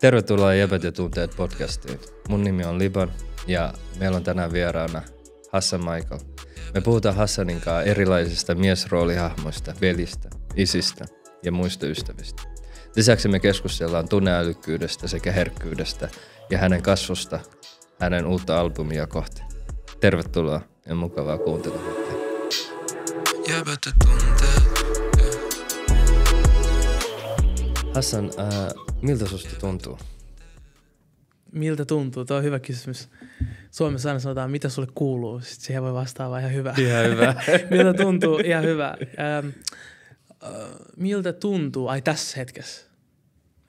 Tervetuloa Jebet ja tunteet podcastiin. Mun nimi on Liban ja meillä on tänään vieraana Hassan Michael. Me puhutaan Hassanin kanssa erilaisista miesroolihahmoista, velistä, isistä ja muista ystävistä. Lisäksi me keskustellaan tunneälykkyydestä sekä herkkyydestä ja hänen kasvusta hänen uutta albumia kohti. Tervetuloa ja mukavaa kuuntelua. Hassan, äh, Miltä susta tuntuu? Miltä tuntuu? Tuo on hyvä kysymys. Suomessa aina sanotaan, mitä sulle kuuluu. Sitten siihen voi vastaa ihan hyvä. Ihan hyvä. miltä tuntuu? Ihan hyvä. Ähm, äh, miltä tuntuu? Ai tässä hetkessä.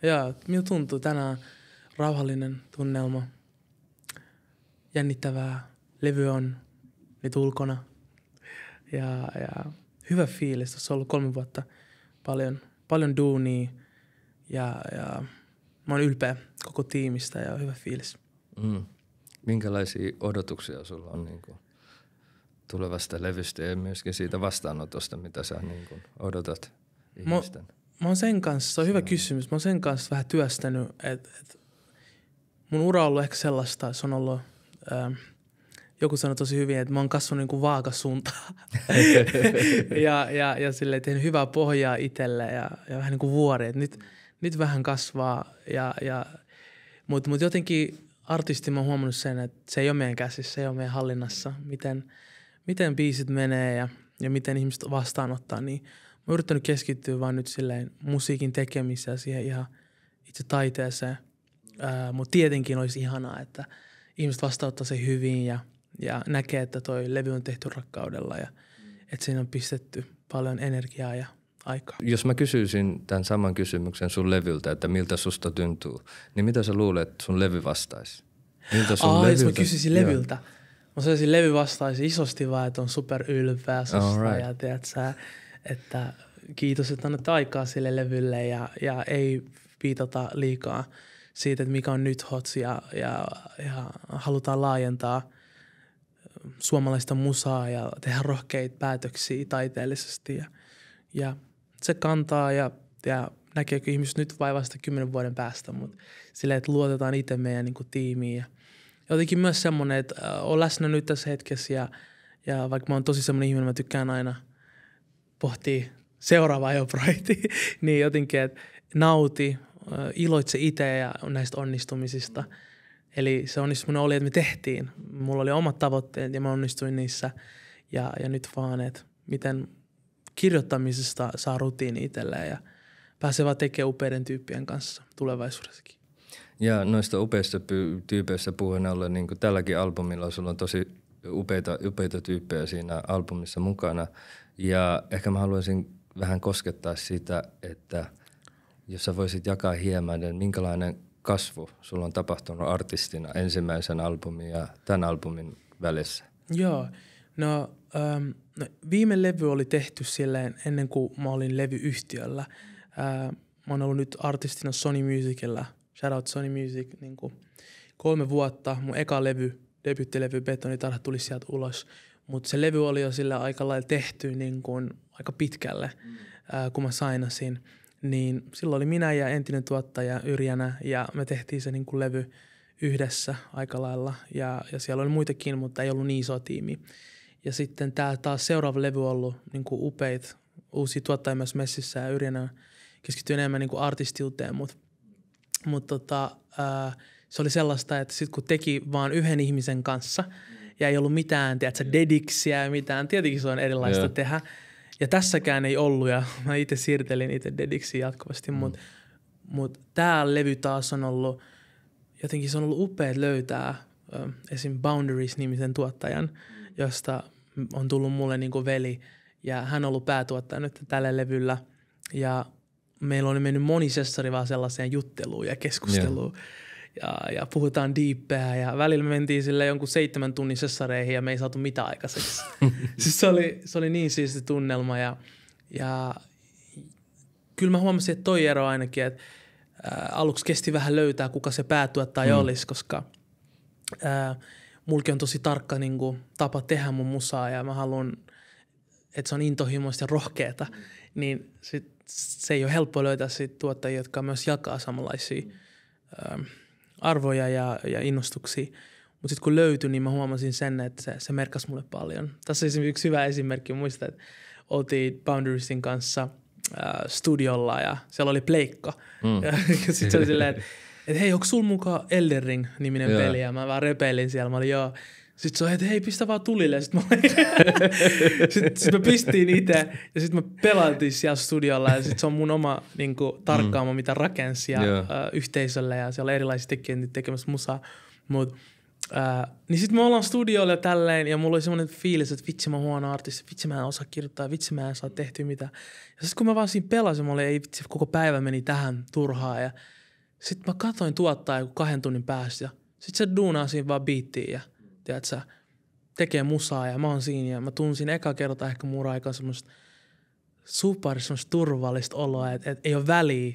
Joo, miltä tuntuu tänään? Rauhallinen tunnelma. Jännittävää. Levy on nyt ulkona. Ja, ja hyvä fiilis. Tässä on ollut kolme vuotta paljon, paljon duunia – ja, ja mä oon ylpeä koko tiimistä ja hyvä fiilis. Mm. Minkälaisia odotuksia sulla on niin kuin, tulevasta levystä ja myöskin siitä vastaanotosta, mitä sä niin kuin, odotat ihmisten? Mä, mä oon sen kanssa, se on hyvä kysymys, mä oon sen kanssa vähän työstänyt, että et mun ura on ollut ehkä sellaista, se on ollut... Ähm, joku sanoi tosi hyvin, että mä oon kasvanut niin vaakasuuntaan. ja, ja, ja silleen tehnyt hyvää pohjaa itselle ja, ja vähän niin kuin vuori. Et nyt, mm nyt vähän kasvaa. Ja, ja, Mutta mut jotenkin artisti mä oon huomannut sen, että se ei ole meidän käsissä, se ei ole meidän hallinnassa, miten, miten biisit menee ja, ja miten ihmiset vastaanottaa. Niin mä oon yrittänyt keskittyä vaan nyt silleen musiikin tekemiseen ja siihen ihan itse taiteeseen. Mutta tietenkin olisi ihanaa, että ihmiset vastaanottaa se hyvin ja, ja näkee, että toi levy on tehty rakkaudella ja että siinä on pistetty paljon energiaa ja aikaa. Jos mä kysyisin tämän saman kysymyksen sun levyltä, että miltä susta tuntuu, niin mitä sä luulet, että sun levy vastaisi? Miltä sun Aa, levyltä? jos mä kysyisin levyltä. Joo. Mä sanoisin, levy vastaisi isosti vaan, että on super ylpeä susta right. ja tiedät sä, että kiitos, että annat aikaa sille levylle ja, ja ei viitata liikaa siitä, että mikä on nyt hot ja, ja, ja halutaan laajentaa suomalaista musaa ja tehdä rohkeita päätöksiä taiteellisesti ja, ja se kantaa ja, ja näkeekö ihmiset nyt vai vasta kymmenen vuoden päästä, mutta silleen, että luotetaan itse meidän niin kuin, tiimiin. Ja jotenkin myös semmoinen, että äh, olen läsnä nyt tässä hetkessä ja, ja vaikka mä oon tosi semmoinen ihminen, mä tykkään aina pohtia seuraavaa jo projektia, niin jotenkin, että nauti, äh, iloitse itse ja näistä onnistumisista. Eli se onnistuminen oli, että me tehtiin. Mulla oli omat tavoitteet ja mä onnistuin niissä. Ja, ja nyt vaan, että miten kirjoittamisesta saa rutiini itselleen ja pääsee vaan tekemään upeiden tyyppien kanssa tulevaisuudessakin. Ja noista upeista tyypeistä puheen ollen, niin tälläkin albumilla sulla on tosi upeita, upeita tyyppejä siinä albumissa mukana. Ja ehkä mä haluaisin vähän koskettaa sitä, että jos sä voisit jakaa hieman, niin minkälainen kasvu sulla on tapahtunut artistina ensimmäisen albumin ja tämän albumin välissä? Joo, No, ähm, no viime levy oli tehty silleen ennen kuin mä olin levyyhtiöllä. Äh, mä oon ollut nyt artistina Sony Musicilla, out Sony Music, niin kuin kolme vuotta. Mun eka levy, debyyttilevy Betonitarha tuli sieltä ulos. Mutta se levy oli jo sillä aika lailla tehty niin kuin aika pitkälle, mm. äh, kun mä sainasin. Niin silloin oli minä ja entinen tuottaja Yrjänä ja me tehtiin se niin kuin levy yhdessä aika lailla. Ja, ja siellä oli muitakin, mutta ei ollut niin iso tiimi. Ja sitten tämä taas seuraava levy on ollut niin kuin upeit Uusi tuottaja myös messissä ja yrjänä keskittyy enemmän niin kuin artistiuteen, mutta mut tota, se oli sellaista, että sitten kun teki vaan yhden ihmisen kanssa ja ei ollut mitään, tiedätkö, dediksiä ja mitään, tietenkin se on erilaista yeah. tehdä. Ja tässäkään ei ollut ja mä itse siirtelin itse dediksi jatkuvasti, mm. mutta mut, mut tämä levy taas on ollut, jotenkin se on ollut upea löytää esim. Boundaries-nimisen tuottajan, josta on tullut mulle niin kuin veli ja hän on ollut päätuottaja nyt tällä levyllä ja meillä on mennyt moni sessori vaan sellaiseen jutteluun ja keskusteluun. Yeah. Ja, ja puhutaan diippejä ja välillä me mentiin sille jonkun seitsemän tunnin sessareihin ja me ei saatu mitään aikaiseksi. siis se oli, se oli niin siisti tunnelma ja, ja kyllä mä huomasin, että toi ero ainakin, että ää, aluksi kesti vähän löytää, kuka se päätuottaja mm. olisi, koska ää, – mulki on tosi tarkka niin kuin, tapa tehdä mun musaa ja mä haluan, että se on intohimoista ja rohkeata, mm. niin sit, se ei ole helppo löytää sit tuottajia, jotka myös jakaa samanlaisia ähm, arvoja ja, ja innostuksia. Mutta sitten kun löytyi, niin mä huomasin sen, että se, se merkkasi mulle paljon. Tässä on yksi hyvä esimerkki. Muistan, että oltiin Boundariesin kanssa äh, studiolla ja siellä oli pleikka. Mm. Ja sitten se oli silleen, että että hei, onko sul mukaan Elden Ring-niminen Joo. peli? Ja mä vaan repeilin siellä, mä olin joo. Sitten se on, että hei, pistä vaan tulille. Sitten mä, sitten, sit mä pistin itse ja sitten mä pelailtiin siellä studiolla. Ja sitten se on mun oma niin kuin, tarkkaama, mm. mitä rakensi ja, yeah. uh, yhteisölle. Ja siellä on erilaisia tekijöitä tekemässä musaa. Mut, uh, niin sitten me ollaan studioilla ja tälleen. Ja mulla oli semmoinen fiilis, että vitsi mä huono artisti. Vitsi mä en osaa kirjoittaa. Vitsi mä en saa tehtyä mitään. Ja sitten kun mä vaan siinä pelasin, mä olin, ei vitsi, koko päivä meni tähän turhaan. Ja sitten mä katsoin tuottaa joku kahden tunnin päästä ja sit se duunaa siinä vaan biittiin ja tiedätkö, tekee musaa ja mä oon siinä ja mä tunsin eka kerta ehkä mun aikaan semmoista super semmoista turvallista oloa, että et ei ole väliä.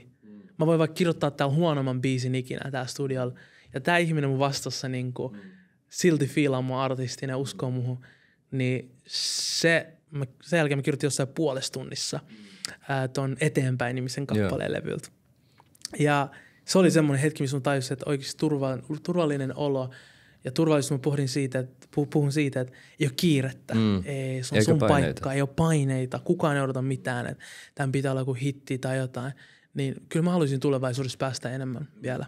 Mä voin vaikka kirjoittaa täällä huonomman biisin ikinä täällä studiolla ja tämä ihminen mun vastassa niin kuin, silti fiilaa mun artistin ja uskoo muuhun, niin se, mä, sen jälkeen mä kirjoitin jossain puolestunnissa tunnissa ää, ton eteenpäin nimisen kappaleen yeah. levyltä. Ja – se oli semmoinen hetki, missä mä tajusin, että oikeasti turva, turvallinen olo ja turvallisuus mä puhdin siitä, että puhun siitä, että ei ole kiirettä, mm. ei, se on Eikä sun paineita. paikka, ei ole paineita, kukaan ei odota mitään, että tämän pitää olla joku hitti tai jotain. Niin kyllä mä haluaisin tulevaisuudessa päästä enemmän vielä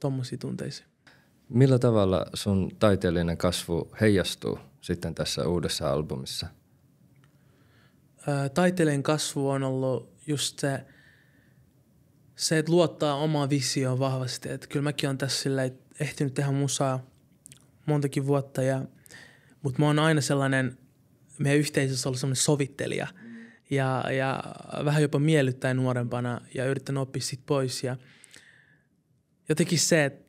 tuommoisiin tunteisiin. Millä tavalla sun taiteellinen kasvu heijastuu sitten tässä uudessa albumissa? Taiteellinen kasvu on ollut just se – se, että luottaa omaa visioon vahvasti. Että kyllä mäkin olen tässä sillä ehtinyt tehdä musaa montakin vuotta, ja, mutta mä oon aina sellainen, meidän yhteisössä ollut sellainen sovittelija ja, ja vähän jopa miellyttäen nuorempana ja yrittänyt oppia sit pois. Ja jotenkin se, että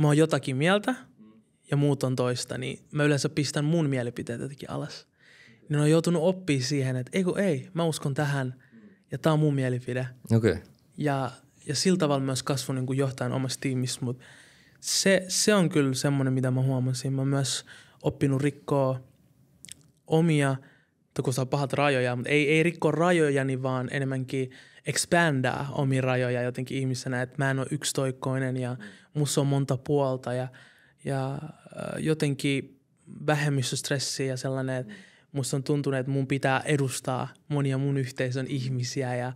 mä oon jotakin mieltä ja muut on toista, niin mä yleensä pistän mun mielipiteet jotenkin alas. Niin on joutunut oppimaan siihen, että ei ei, mä uskon tähän ja tämä on mun mielipide. Okei. Okay. Ja, ja sillä tavalla myös kasvoi niin kuin johtajan omassa tiimissä, mutta se, se on kyllä semmoinen, mitä mä huomasin. Mä myös oppinut rikkoa omia, kun saa pahat rajoja, mutta ei, ei rikkoa niin vaan enemmänkin expandaa omia rajoja jotenkin ihmisenä, että mä en ole yksitoikkoinen ja musta on monta puolta ja, ja äh, jotenkin vähemmistöstressi ja sellainen, että mm. musta on tuntunut, että mun pitää edustaa monia mun yhteisön ihmisiä ja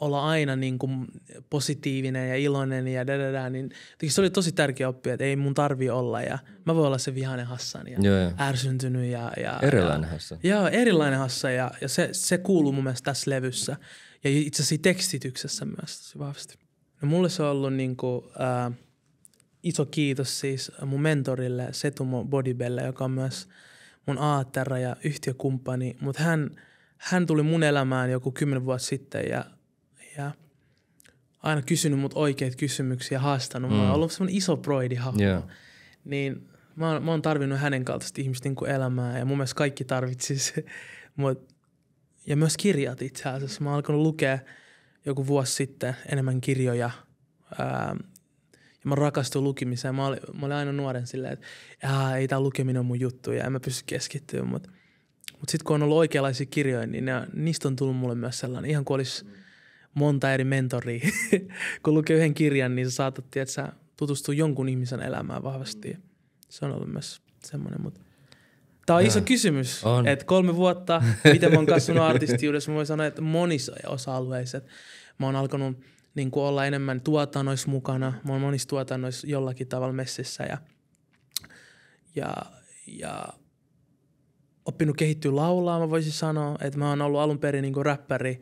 olla aina niin kuin positiivinen ja iloinen ja dadadä, niin se oli tosi tärkeä oppia, että ei mun tarvi olla ja mä voin olla se vihainen hassan ja joo, joo. ärsyntynyt. Ja, ja, erilainen ja, hassa. Joo, erilainen hassa ja, ja se, se kuuluu mun mielestä tässä levyssä ja itse asiassa tekstityksessä myös tosi vahvasti. No mulle se on ollut niin kuin, äh, iso kiitos siis mun mentorille Setumo Bodibelle, joka on myös mun aattera ja yhtiökumppani, mutta hän, hän tuli mun elämään joku kymmenen vuotta sitten ja ja aina kysynyt mut oikeita kysymyksiä, haastanut. Mm. Mä oon ollut semmonen iso proidihahmo. Yeah. Niin mä oon, mä oon tarvinnut hänen kaltaista ihmistä niin elämää ja mun mielestä kaikki tarvitsis. mut, ja myös kirjat itse asiassa. Mä oon alkanut lukea joku vuosi sitten enemmän kirjoja. Ää, ja mä rakastuin lukemiseen. Mä olin, mä olin aina nuoren silleen, että Jaa, ei tää lukeminen on mun juttu ja en mä pysty keskittymään. Mutta mut, mut sitten kun on ollut oikeanlaisia kirjoja, niin ne, niistä on tullut mulle myös sellainen, ihan kuin olisi – monta eri mentoria. kun lukee yhden kirjan, niin sä saatat että sä tutustua jonkun ihmisen elämään vahvasti. Se on ollut myös semmoinen, mutta Tämä on ja. iso kysymys, on. että kolme vuotta, miten mä oon kasvanut artistiudessa, mä voin sanoa, että monissa osa-alueissa. Mä oon alkanut niin kuin olla enemmän tuotannoissa mukana, mä oon monissa tuotannoissa jollakin tavalla messissä ja, ja, ja oppinut kehittyä laulaa, mä voisin sanoa, että mä oon ollut alun perin niin kuin räppäri,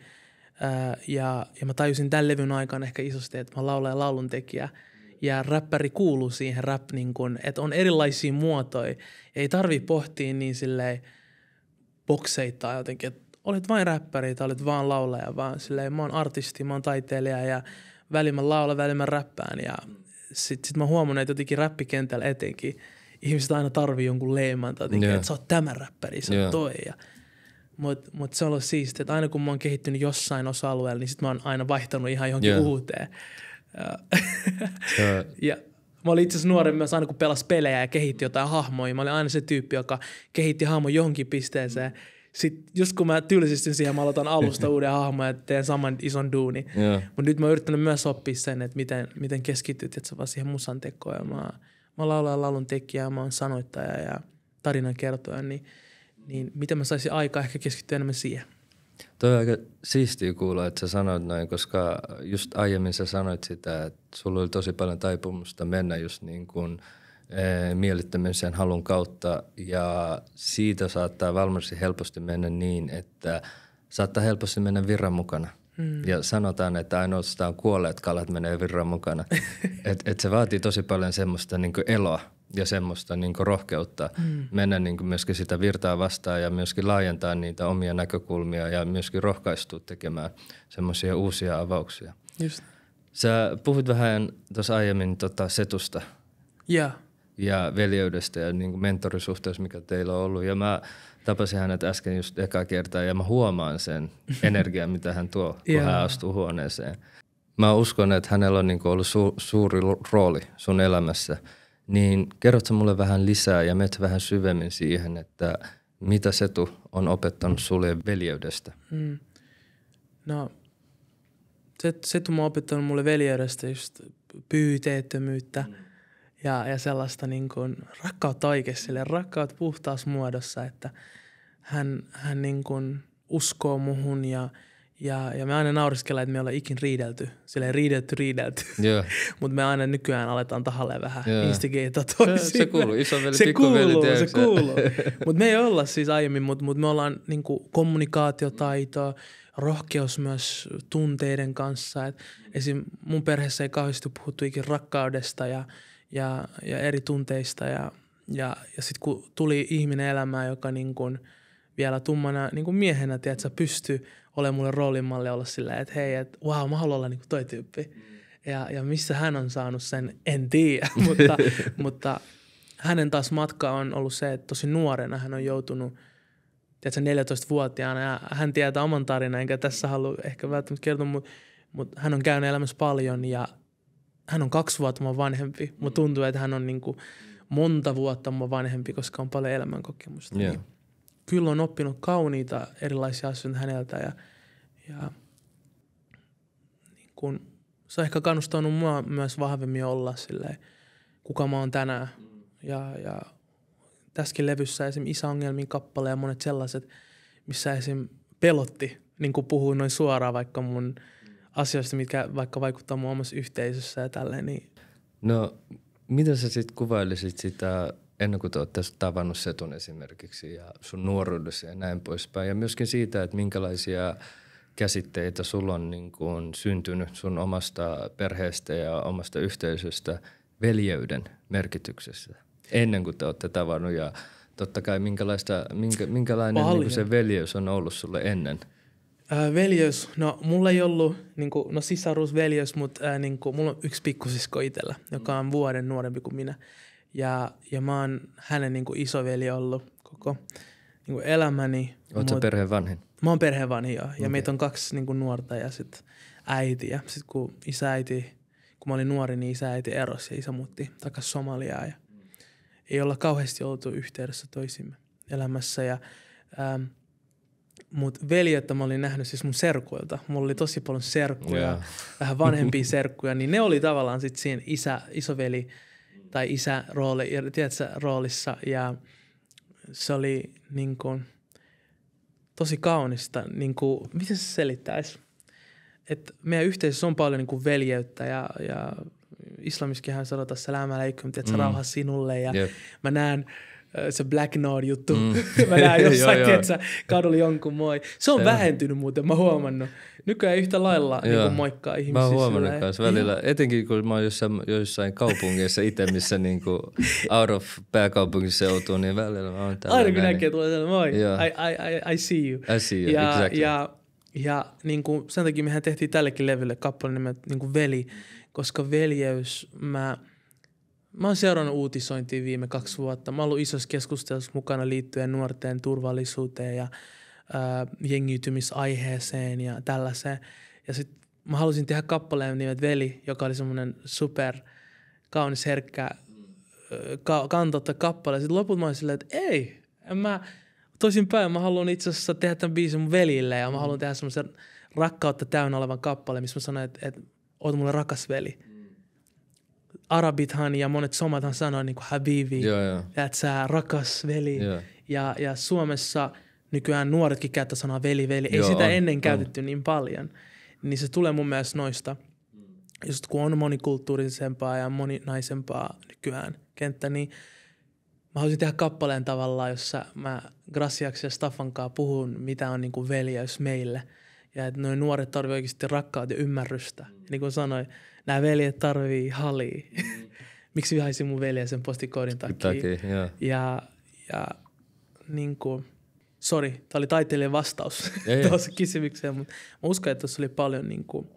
Äh, ja, ja mä tajusin tämän levyn aikaan ehkä isosti, että mä laulan ja laulun tekijä ja räppäri kuuluu siihen rap, niin kun, että on erilaisia muotoja. Ei tarvi pohtia niin silleen bokseita jotenkin, että olet vain räppäri tai olet vain laulaja, vaan silleen mä oon artisti, mä oon taiteilija ja välillä mä laulan, välillä mä räppään ja sit, sit mä huomannut, että jotenkin räppikentällä etenkin ihmiset aina tarvii jonkun leiman jotenkin, yeah. että sä oot tämä räppäri, sä oot yeah. toi ja – mutta mut se on ollut siistiä, että aina kun mä oon kehittynyt jossain osa-alueella, niin sit mä oon aina vaihtanut ihan johonkin yeah. uuteen. ja, ja mä olin itse asiassa myös aina kun pelas pelejä ja kehitti jotain hahmoja. Mä olin aina se tyyppi, joka kehitti hahmo johonkin pisteeseen. Sitten just kun mä tylsistyn siihen, mä aloitan alusta uuden hahmon ja teen saman ison duuni. Yeah. Mutta nyt mä oon yrittänyt myös oppia sen, että miten, miten keskityt että vaan siihen musan tekoon. Ja mä, mä laulan laulun tekijä, mä oon sanoittaja ja tarinan kertoja, niin – niin miten mä saisin aikaa ehkä keskittyä enemmän siihen? Toi on aika siistiä kuulla, että sä sanoit noin, koska just aiemmin sä sanoit sitä, että sulla oli tosi paljon taipumusta mennä just niin kuin eh, mielittämisen halun kautta ja siitä saattaa valmiiksi helposti mennä niin, että saattaa helposti mennä virran mukana. Hmm. Ja sanotaan, että ainoastaan kuolleet kalat menee virran mukana. et, et se vaatii tosi paljon semmoista niin eloa ja semmoista niin kuin rohkeutta mm. mennä niin kuin myöskin sitä virtaa vastaan ja myöskin laajentaa niitä omia näkökulmia ja myöskin rohkaistua tekemään semmoisia uusia avauksia. Just. Sä puhuit vähän tuossa aiemmin tota setusta. Yeah. Ja veljeydestä ja niin kuin mentorisuhteessa, mikä teillä on ollut. Ja mä tapasin hänet äsken just eka kertaa ja mä huomaan sen energian, mitä hän tuo, kun yeah. hän astuu huoneeseen. Mä uskon, että hänellä on niin ollut su- suuri rooli sun elämässä – niin kerrotko mulle vähän lisää ja met vähän syvemmin siihen, että mitä Setu on opettanut sulle veljeydestä? Mm. No, Setu on opettanut mulle veljeydestä just pyyteettömyyttä mm. ja, ja sellaista niin kuin rakkautta oikeasti, rakkaut puhtaassa muodossa, että hän, hän niin kuin uskoo muhun ja – ja, ja me aina nauriskellaan, että me ollaan ikin riidelty. Silleen riidelty, riidelty. Yeah. Mutta me aina nykyään aletaan tahalle vähän yeah. instigeita toisiin. Se kuuluu, isoveli, se kuuluu, se kuuluu. Mutta me ei olla siis aiemmin, mutta mut me ollaan niinku kommunikaatiotaito, rohkeus myös tunteiden kanssa. Et esim. mun perheessä ei kauheasti puhuttu ikin rakkaudesta ja, ja, ja eri tunteista. Ja, ja, ja sitten kun tuli ihminen elämään, joka niinku, – vielä tummana niin kuin miehenä, sä pystyy olemaan mulle roolimalle olla silleen, että hei, että wow, mä haluan olla niin kuin toi tyyppi. Mm. Ja, ja missä hän on saanut sen, en tiedä, mutta, mutta hänen taas matka on ollut se, että tosi nuorena hän on joutunut tiedätkö, 14-vuotiaana ja hän tietää oman tarinan, enkä tässä halua ehkä välttämättä kertoa, mutta, mutta hän on käynyt elämässä paljon ja hän on kaksi vuotta mua vanhempi. Mutta mm. tuntuu, että hän on niin kuin monta vuotta mua vanhempi, koska on paljon elämänkokemusta. Yeah. Niin kyllä on oppinut kauniita erilaisia asioita häneltä ja, ja niin kun, se on ehkä kannustanut mua myös vahvemmin olla silleen, kuka mä oon tänään. Ja, ja tässäkin levyssä esim. Isäongelmin kappale ja monet sellaiset, missä esim. pelotti niin kuin puhuu noin suoraan vaikka mun asioista, mitkä vaikka vaikuttaa mun omassa yhteisössä ja tälleen. Niin. No, mitä sä sitten kuvailisit sitä ennen kuin te olette tavannut Setun esimerkiksi ja sun nuoruudessa ja näin poispäin. Ja myöskin siitä, että minkälaisia käsitteitä sulla on niin kuin syntynyt sun omasta perheestä ja omasta yhteisöstä veljeyden merkityksessä. ennen kuin te olette tavannut ja totta kai minkälaista, minkä, minkälainen niin kuin se veljeys on ollut sulle ennen? Äh, veljeys, no mulla ei ollut, niin kuin, no sisarusveljeys, mutta äh, niin kuin, mulla on yksi pikkusisko itsellä, joka on vuoden nuorempi kuin minä. Ja, ja mä oon hänen niin kuin isoveli ollut koko niin kuin elämäni. Oot sä perheen vanhin? Mä oon perheen vanhin, joo. Ja okay. meitä on kaksi niin kuin nuorta ja sit äiti. Ja sit kun isä äiti, kun mä olin nuori, niin isä äiti erosi ja isä muutti takaisin Somaliaan. Ja ei olla kauheasti oltu yhteydessä toisimme elämässä. Ja, ähm, mut veljettä mä olin nähnyt siis mun serkuilta. Mulla oli tosi paljon serkkuja, yeah. vähän vanhempia serkkuja, niin ne oli tavallaan sitten siinä isä, isoveli – tai isä rooli, tiedätkö, roolissa ja se oli niin kuin, tosi kaunista. Niin kuin, miten se selittäisi? Et meidän yhteisössä on paljon niin kuin veljeyttä ja, ja islamiskihan sanotaan salam alaikum, tiedätkö, mm. rauha sinulle ja yep. mä näen se Black Nord juttu. Mm. mä näen jossain, joo, tiedätkö, kadulla jonkun moi. Se on se. vähentynyt muuten, mä huomannut nykyään yhtä lailla niin niin moikkaa ihmisiä. Mä oon huomannut myös välillä, niin. etenkin kun mä oon jossain, jossain kaupungeissa itse, missä niin kuin out of pääkaupungissa joutuu, niin välillä mä oon täällä. Aina kun näkee, tulee sellainen moi, I, I, I, I, see you. I see you, ja, exactly. Ja, ja niin kuin, sen takia mehän tehtiin tällekin levylle kappale nimeltä niin kuin Veli, koska veljeys, mä, mä oon seurannut uutisointia viime kaksi vuotta. Mä oon ollut isossa keskustelussa mukana liittyen nuorten turvallisuuteen ja – jengiytymisaiheeseen ja tällaiseen. Ja sitten mä halusin tehdä kappaleen nimet Veli, joka oli semmoinen super kaunis herkkä ka- kantotta kappale. Sitten loput mä olin silleen, että ei, en mä, toisin päin, mä haluan itse asiassa tehdä tämän biisin mun velille ja mä haluan tehdä semmoisen rakkautta täynnä olevan kappale, missä mä sanoin, että, että oot mulle rakas veli. Arabithan ja monet somathan sanoo niin kuin Habibi, yeah, yeah. että sä rakas veli. Yeah. Ja, ja Suomessa – nykyään nuoretkin käyttää sanaa veli, veli. Ei Joo, sitä on, ennen on. käytetty niin paljon. Niin se tulee mun mielestä noista, just kun on monikulttuurisempaa ja moninaisempaa nykyään kenttä, niin mä haluaisin tehdä kappaleen tavallaan, jossa mä Graciaksi ja Staffan kanssa puhun, mitä on kuin niinku veljeys meille. Ja että noin nuoret tarvii oikeasti rakkautta ja ymmärrystä. Ja mm. niin kuin sanoin, nämä veljet tarvii halia. Miksi vihaisin mun veljeä sen postikoodin takia? takia ja, ja niin kuin, Sori, tämä oli taiteilijan vastaus tuossa kysymykseen, mutta mä uskon, että se oli paljon niin kuin,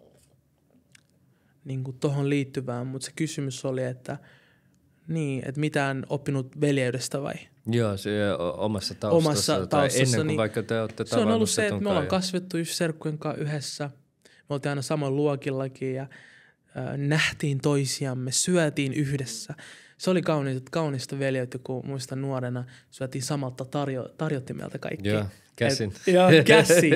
niin kuin tohon liittyvää, mutta se kysymys oli, että niin, että mitään oppinut veljeydestä vai? Joo, se omassa taustassa, omassa taustassa ennen kuin niin, vaikka te olette Se on ollut se, että me ollaan kasvettu just serkkujen kanssa yhdessä. Me oltiin aina saman luokillakin ja äh, nähtiin toisiamme, syötiin yhdessä – se oli kaunista, kaunista veljet, kun muistan nuorena syötiin samalta tarjo, tarjottimelta kaikki. Joo, käsin. Et, joo, käsin.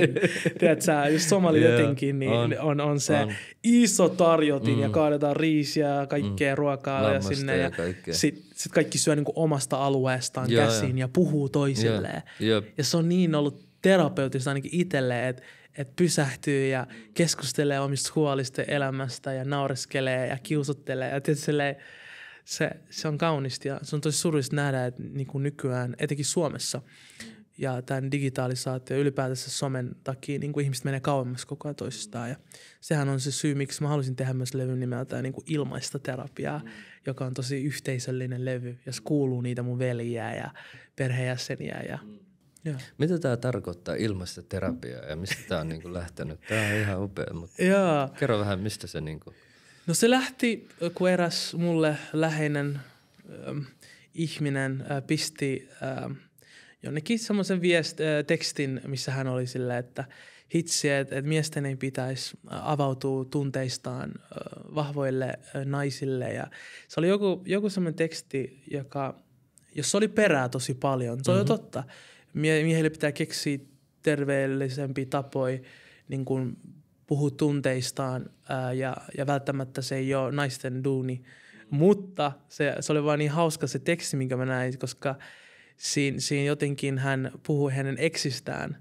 Tiedätkö, jos somali yeah, jotenkin, niin on, on, on se on. iso tarjotin mm. ja kaadetaan riisiä ja kaikkea mm. ruokaa Lammasta ja sinne. Ja, sitten sit kaikki syö niin omasta alueestaan yeah, käsin yeah. ja puhuu toisilleen. Yeah, Ja se on niin ollut terapeutista ainakin itselleen, että että pysähtyy ja keskustelee omista huolista elämästä ja naureskelee ja kiusottelee Ja tietysti se, se on kaunista ja se on tosi surullista nähdä, että niin kuin nykyään, etenkin Suomessa ja tämän digitalisaatio ylipäätänsä somen takia niin kuin ihmiset menee kauemmas koko ajan toisistaan. Ja sehän on se syy, miksi mä halusin tehdä myös levyn nimeltä niin kuin ilmaista terapiaa, mm. joka on tosi yhteisöllinen levy ja se kuuluu niitä mun veljiä ja perheenjäseniä ja mm. ja. Mitä tämä tarkoittaa ilmaista terapiaa ja mistä tämä on niin kuin lähtenyt? Tämä on ihan upea, mutta kerro vähän, mistä se niin kuin No se lähti, kun eräs mulle läheinen ähm, ihminen äh, pisti ähm, jonnekin semmoisen viest, äh, tekstin, missä hän oli silleen, että hitsi, että et miesten ei pitäisi avautua tunteistaan äh, vahvoille äh, naisille. Ja se oli joku, joku semmoinen teksti, joka, jos oli perää tosi paljon, se on mm-hmm. jo mhm. totta. Mie- miehille pitää keksiä terveellisempi tapoja niin puhu tunteistaan ää, ja, ja välttämättä se ei ole naisten duuni. Mutta se, se oli vaan niin hauska se teksti, minkä mä näin, koska siinä, siinä jotenkin hän puhuu hänen eksistään –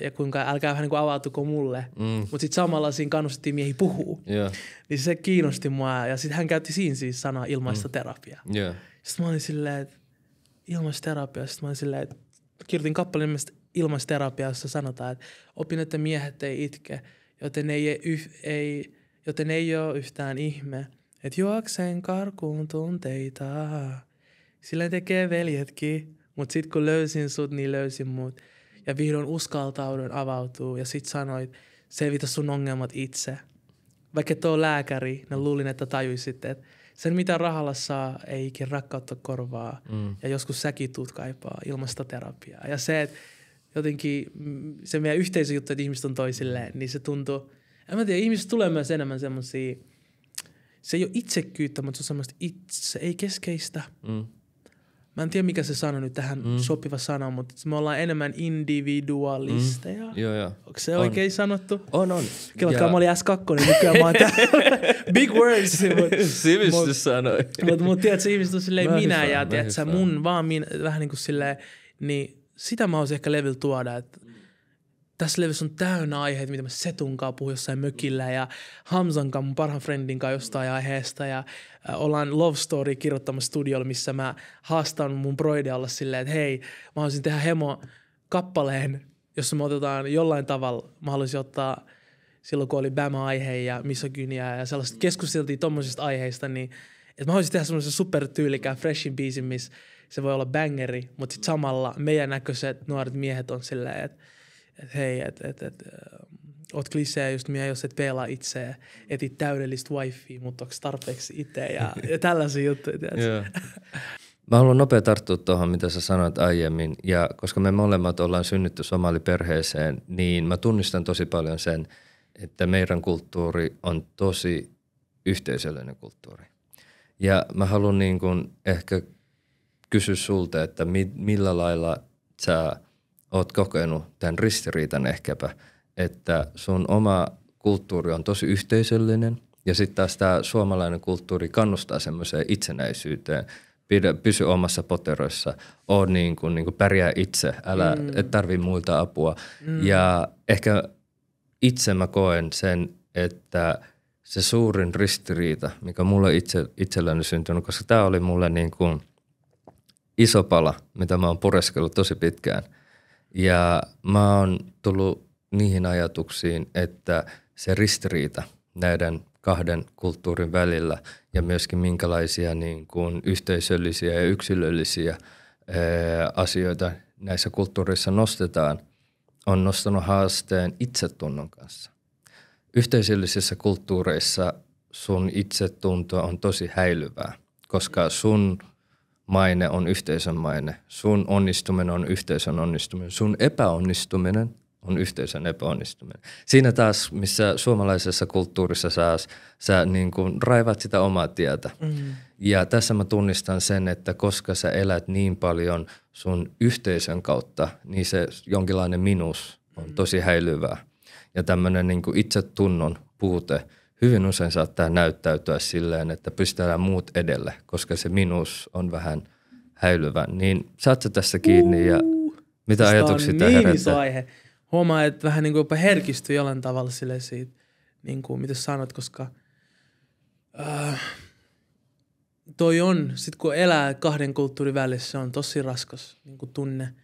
ja kuinka älkää hän niin avautuko mulle. Mm. Mutta sitten samalla siinä kannustettiin miehi puhuu. Yeah. Niin se kiinnosti mua ja sitten hän käytti siinä siis sanaa ilmaista mm. terapiaa. Yeah. Sitten mä olin silleen, että ilmaista terapiaa. Sitten mä olin silleen, että kirjoitin kappaleen ilmaisterapiassa sanotaan, että opin, että miehet ei itke, joten ei, yh, ei, joten ei ole yhtään ihme, että juokseen karkuun tunteita. Sillä tekee veljetkin, mutta sitten kun löysin sut, niin löysin mut. Ja vihdoin uskaltaudun avautuu ja sit sanoit, selvitä sun ongelmat itse. Vaikka et ole lääkäri, niin luulin, että tajuisit, että sen mitä rahalla saa, ei ikinä rakkautta korvaa. Mm. Ja joskus säkin tuut kaipaa ilmasta terapiaa. Ja se, että jotenkin mm, se meidän yhteisöjuttu, että ihmiset on toisilleen, niin se tuntuu, en mä tiedä, ihmiset tulee myös enemmän semmoisia, se ei ole itsekyyttä, mutta se on semmoista itse, ei keskeistä. Mm. Mä en tiedä, mikä se sana nyt tähän mm. sopiva sana, mutta me ollaan enemmän individualisteja. Mm. Joo, joo. Onko se on. oikein sanottu? On, on. Kelatkaa, ja... mä olin S2, niin nykyään mä oon Big words. Sivistys sanoi. Mutta mut, tiedätkö, ihmiset on silleen mä minä ja tiedätkö, mun vaan minä, vähän niin kuin silleen, niin sitä mä oisin ehkä levyllä tuoda, että tässä levyssä on täynnä aiheita, mitä mä Setun kanssa puhun jossain mökillä ja Hamzan kanssa, mun parhaan friendin kanssa jostain aiheesta ja ollaan Love Story kirjoittamassa studiolla, missä mä haastan mun broidea olla silleen, että hei, mä haluaisin tehdä hemo kappaleen, jossa me otetaan jollain tavalla, mä haluaisin ottaa silloin kun oli Bama-aihe ja misogyniaa ja sellaiset, keskusteltiin tommosista aiheista, niin että mä haluaisin tehdä semmoisen supertyylikään freshin biisin, missä se voi olla bangeri, mutta sitten samalla meidän näköiset nuoret miehet on silleen, että et hei, että et, et, äh, oot klisee just mie, jos et pelaa itse, etit täydellistä wifea, mutta onko tarpeeksi itse ja, ja tällaisia juttuja. Mä haluan nopea tarttua tuohon, mitä sä sanoit aiemmin. Ja koska me molemmat ollaan synnytty somaliperheeseen, niin mä tunnistan tosi paljon sen, että meidän kulttuuri on tosi yhteisöllinen kulttuuri. Ja mä haluan niin kuin ehkä kysyä sulta, että mi, millä lailla sä oot kokenut tämän ristiriitan ehkäpä, että sun oma kulttuuri on tosi yhteisöllinen ja sitten taas tämä suomalainen kulttuuri kannustaa semmoiseen itsenäisyyteen, pidä, pysy omassa poteroissa, on niin kuin, niin kuin pärjää itse, älä, mm. et tarvii muilta apua. Mm. Ja ehkä itse mä koen sen, että se suurin ristiriita, mikä mulle itse, itselläni syntynyt, koska tämä oli mulle niin kuin – iso pala, mitä mä oon pureskellut tosi pitkään. Ja mä oon tullut niihin ajatuksiin, että se ristiriita näiden kahden kulttuurin välillä ja myöskin minkälaisia niin kuin yhteisöllisiä ja yksilöllisiä asioita näissä kulttuureissa nostetaan, on nostanut haasteen itsetunnon kanssa. Yhteisöllisissä kulttuureissa sun itsetunto on tosi häilyvää, koska sun – maine on yhteisön maine, sun onnistuminen on yhteisön onnistuminen, sun epäonnistuminen on yhteisön epäonnistuminen. Siinä taas, missä suomalaisessa kulttuurissa sä, sä niin kuin raivat sitä omaa tietä. Mm. Ja tässä mä tunnistan sen, että koska sä elät niin paljon sun yhteisön kautta, niin se jonkinlainen minus on mm. tosi häilyvää. Ja tämmöinen niin itsetunnon puute – hyvin usein saattaa näyttäytyä silleen, että pystytään muut edelle, koska se minus on vähän häilyvä. Niin saat sä tässä kiinni ja mitä ajatuksia tämä niin iso aihe. Huomaa, että vähän niin kuin jopa herkistyy jollain tavalla sille siitä, niin kuin, mitä sanot, koska äh, toi on, sit kun elää kahden kulttuurin välissä, se on tosi raskas niin kuin tunne.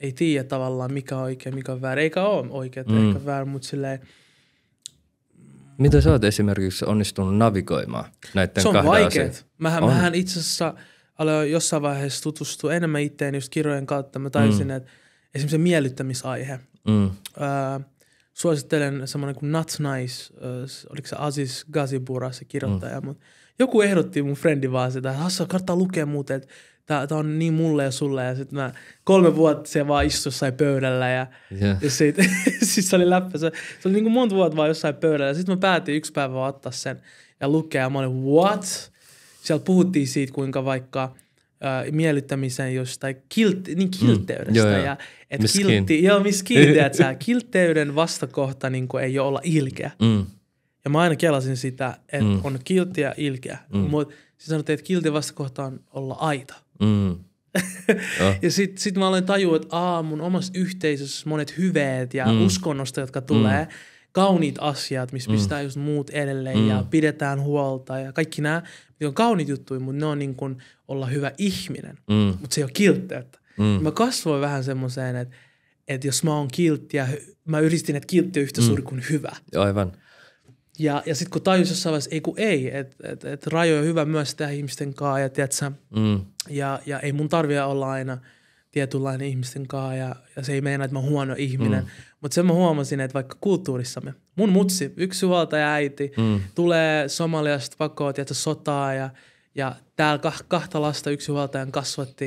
Ei tiedä tavallaan, mikä on oikein, mikä on väärä. Eikä ole oikein, mm. eikä väärä, mutta silleen – Miten sä oot esimerkiksi onnistunut navigoimaan näiden Se on vaikeet. Mähän, on. mähän itse asiassa aloin jossain vaiheessa tutustua enemmän itteen just kirjojen kautta. Mä taisin, mm. että esimerkiksi miellyttämisaihe. Mm. Öö, suosittelen semmoinen kuin Nuts Nice, öö, oliko se Aziz Gazibura se kirjoittaja, mm. mutta joku ehdotti mun frendi vaan sitä, että Hassa, kannattaa lukea muuten, että tämä on niin mulle ja sulle. Ja sitten mä kolme vuotta se vaan istui jossain pöydällä ja, yeah. ja sit, siis se oli läppä. Se, se oli niinku monta vuotta vaan jossain pöydällä. Sitten mä päätin yksi päivä ottaa sen ja lukea ja mä olin what? Siellä puhuttiin siitä, kuinka vaikka äh, miellyttämisen jostain kilt, niin mm. kiltteydestä. Mm, joo, joo. Ja, et miskin. Kiltti, joo, miskin, tiedätkö, kiltteyden vastakohta niin ei ole olla ilkeä. Mm. Ja mä aina kelasin sitä, että mm. on kiltti ja ilkeä. Mm. Mutta sä sanoit, että kiltin vastakohta on olla aita. Mm. ja, sitten sit mä aloin tajua, että aa, mun omassa yhteisössä monet hyveet ja mm. uskonnosta, jotka tulee, mm. kauniit asiat, missä mm. pistää just muut edelleen mm. ja pidetään huolta ja kaikki nämä, mitkä on kauniit juttuja, mutta ne on niin kuin olla hyvä ihminen, mm. mutta se ei ole kiltteyttä. Mm. Mä kasvoin vähän semmoiseen, että, että jos mä oon kiltti ja mä yhdistin, että kiltti on yhtä mm. suuri kuin hyvä. Aivan. Ja, ja sitten kun tajus jossain vaiheessa, ei kun ei, että et, et rajoja on hyvä myös tehdä ihmisten kanssa ja, tiedätkö, mm. ja, ja ei mun tarvitse olla aina tietynlainen ihmisten kanssa ja, ja se ei meinaa, että mä oon huono ihminen. Mm. Mutta sen mä huomasin, että vaikka kulttuurissamme, mun mutsi, yksi syvaltaja äiti, mm. tulee Somaliasta pakoon, tiedätkö, sotaa ja, ja täällä ka- kahta lasta yksi huoltajan kasvatti.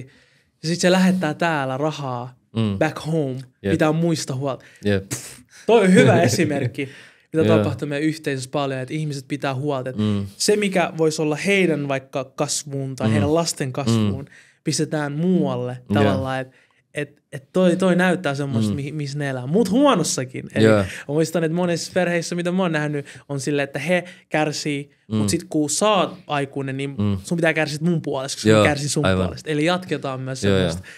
Ja sitten se lähettää täällä rahaa mm. back home, yep. pitää muista huolta. Yep. Pff, toi on hyvä esimerkki. mitä yeah. tapahtuu meidän yhteisössä paljon, että ihmiset pitää huolta. Että mm. Se, mikä voisi olla heidän vaikka kasvuun tai mm. heidän lasten kasvuun, mm. pistetään muualle tavallaan, yeah. että et, et toi, toi näyttää semmoista, mm. Mi, missä ne elää. Mutta huonossakin. Eli yeah. muistan, että monessa perheissä, mitä mä oon nähnyt, on silleen, että he kärsii, mm. mutta sitten kun oot aikuinen, niin mm. sun pitää kärsiä mun puolesta, koska yeah. sun kärsii sun Aivan. puolesta. Eli jatketaan myös semmoista. Yeah, yeah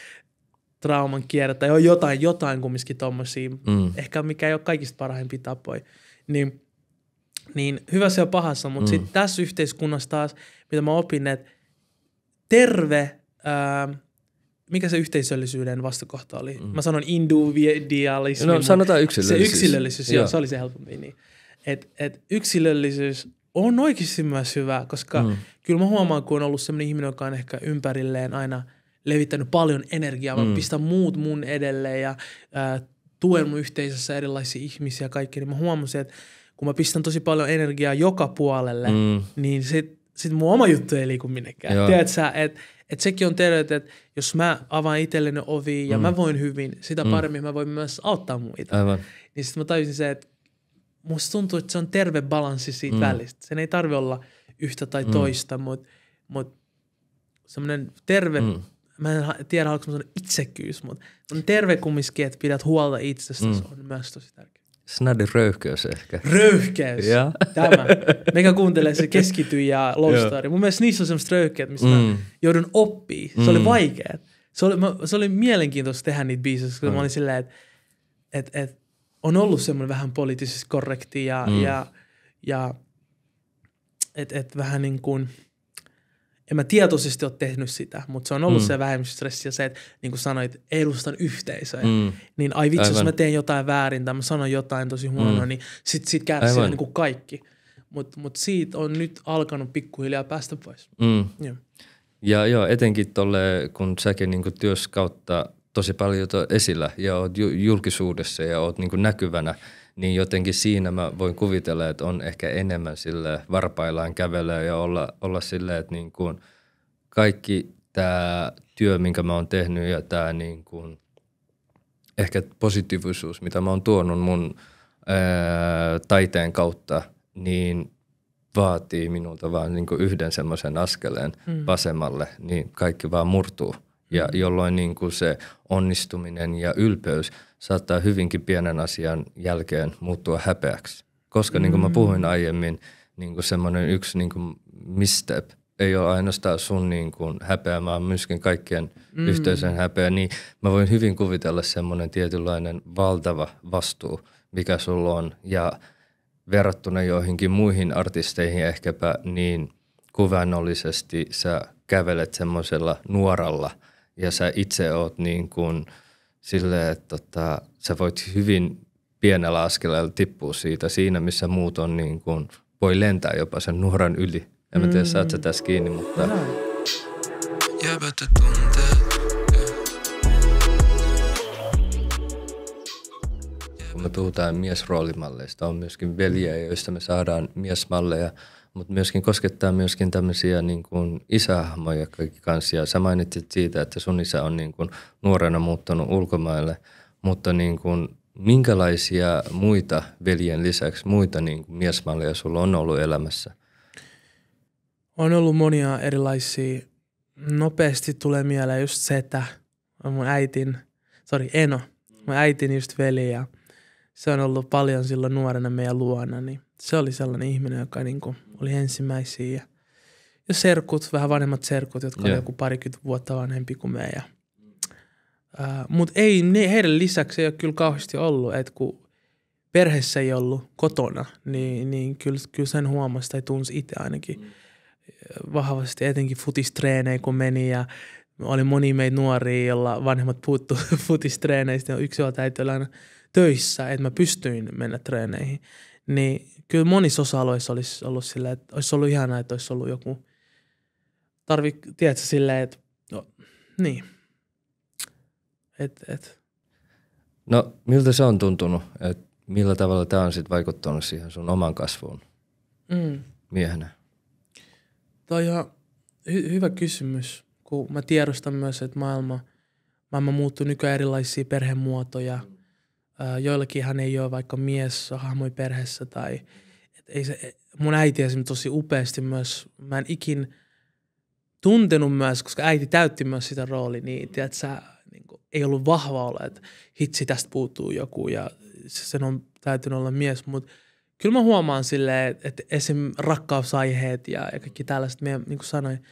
trauman kierrettä. jotain, jotain kumminkin tommosia. Mm. Ehkä mikä ei ole kaikista parhaimpia tapoja. Niin, niin hyvässä ja pahassa, mutta mm. sitten tässä yhteiskunnassa taas, mitä mä opin, että terve, ää, mikä se yhteisöllisyyden vastakohta oli? Mm. Mä sanon individualismi. No sanotaan yksilöllisyys. Se yksilöllisyys, joo, joo se oli se helpompi. Niin. Et, et yksilöllisyys on oikeasti myös hyvä, koska mm. kyllä mä huomaan, kun on ollut sellainen ihminen, joka on ehkä ympärilleen aina levittänyt paljon energiaa, mm. mä muut mun edelleen ja äh, tuen mm. mun yhteisössä erilaisia ihmisiä ja kaikki, niin mä huomasin, että kun mä pistän tosi paljon energiaa joka puolelle, mm. niin sit, sit mun oma juttu ei liiku minnekään. Joo. Tiedätkö, että et sekin on terveyttä, että jos mä avaan itselleni ovi ja mm. mä voin hyvin, sitä mm. paremmin mm. mä voin myös auttaa muita. Aivan. Niin sitten mä tajusin se, että musta tuntuu, että se on terve balanssi siitä mm. välistä. Sen ei tarvi olla yhtä tai mm. toista, mutta mut, mut semmoinen terve mm mä en tiedä, onko mä itsekyys, mutta on terve kumminkin, että pidät huolta itsestäsi, mm. on myös tosi tärkeä. Snadi röyhkeys ehkä. Röyhkeys! Ja. Tämä. Mekä kuuntelee se Keskity ja Love Story. Mun mielestä niissä on semmoista röyhkeet, mistä mm. mä joudun oppii. Se mm. oli vaikea. Se oli, mä, se oli mielenkiintoista tehdä niitä biisejä, koska mm. mä olin silleen, että et, et, on ollut semmoinen vähän poliittisesti korrekti ja, mm. ja, ja että et, vähän niin kuin – en mä tietoisesti ole tehnyt sitä, mutta se on ollut mm. se vähemmistöstressi ja se, että niin kuin sanoit, edustan yhteisöä. Mm. Niin ai vitsi, jos mä teen jotain väärin tai mä sanon jotain tosi huonoa, mm. niin sit, sit kärsii niin kuin kaikki. Mutta mut siitä on nyt alkanut pikkuhiljaa päästä pois. Mm. Ja. ja joo, etenkin tolle, kun säkin niin työs kautta tosi paljon esillä ja oot julkisuudessa ja oot niin näkyvänä – niin jotenkin siinä mä voin kuvitella, että on ehkä enemmän sille varpaillaan kävelee ja olla, olla silleen, että niin kuin kaikki tämä työ, minkä mä oon tehnyt ja tämä niin kuin ehkä positiivisuus, mitä mä oon tuonut mun ää, taiteen kautta, niin vaatii minulta vaan niin kuin yhden semmoisen askeleen mm. vasemmalle, niin kaikki vaan murtuu – ja jolloin niin kuin se onnistuminen ja ylpeys saattaa hyvinkin pienen asian jälkeen muuttua häpeäksi. Koska mm. niin kuin mä mm. puhuin aiemmin, niin kuin semmoinen yksi niin kuin misstep ei ole ainoastaan sun niin kuin häpeä, vaan myöskin kaikkien mm. yhteisön häpeä, niin mä voin hyvin kuvitella semmoinen tietynlainen valtava vastuu, mikä sulla on. Ja verrattuna joihinkin muihin artisteihin ehkäpä niin kuvannollisesti sä kävelet semmoisella nuoralla – ja sä itse oot niin kuin sille, että tota, sä voit hyvin pienellä askeleella tippua siitä siinä, missä muut on niin kuin, voi lentää jopa sen nuoran yli. En mä tiedä, mm. saat sä tässä kiinni, mutta... No. Kun me puhutaan miesroolimalleista, on myöskin veljejä, joista me saadaan miesmalleja – mutta myöskin koskettaa myöskin tämmöisiä niin kuin isähahmoja kaikki kanssa. Ja sä mainitsit siitä, että sun isä on niin kuin nuorena muuttanut ulkomaille, mutta niin kuin, minkälaisia muita veljen lisäksi, muita niin kuin miesmalleja sulla on ollut elämässä? On ollut monia erilaisia. Nopeasti tulee mieleen just se, että mun äitin, sorry Eno, mun äitin just veli ja se on ollut paljon silloin nuorena meidän luona, niin se oli sellainen ihminen, joka niin kuin oli ensimmäisiä ja, ja serkut, vähän vanhemmat serkut, jotka yeah. oli joku parikymmentä vuotta vanhempi kuin me. Ja, ää, mut ei, ne, heidän lisäksi ei ole kyllä kauheasti ollut, että kun perheessä ei ollut kotona, niin, niin kyllä, kyllä sen huomasi tai tunsi itse ainakin vahvasti, etenkin futistreenejä kun meni ja oli moni meitä nuoria, jolla vanhemmat puuttu futistreeneistä ja yksi täytyy olla töissä, että mä pystyin mennä treeneihin. Niin kyllä monissa osa-alueissa olisi ollut silleen, että olisi ollut ihanaa, että olisi ollut joku, tarvi, tiedätkö, silleen, että no, niin. Et, et. No, miltä se on tuntunut, että millä tavalla tämä on sitten vaikuttanut siihen sun oman kasvuun mm. miehenä? Tämä on ihan hy- hyvä kysymys, kun mä tiedostan myös, että maailma, maailma muuttuu nykyään erilaisia perhemuotoja – joillakin hän ei ole vaikka mies hahmoi perheessä tai ei se, e, mun äiti esimerkiksi tosi upeasti myös, mä en ikin tuntenut myös, koska äiti täytti myös sitä rooli, niin tiiätkö, niin kuin, ei ollut vahva olla, että hitsi tästä puuttuu joku ja sen on täytynyt olla mies, mutta kyllä mä huomaan silleen, että esim. rakkausaiheet ja, ja kaikki tällaiset, niin kuin sanoin,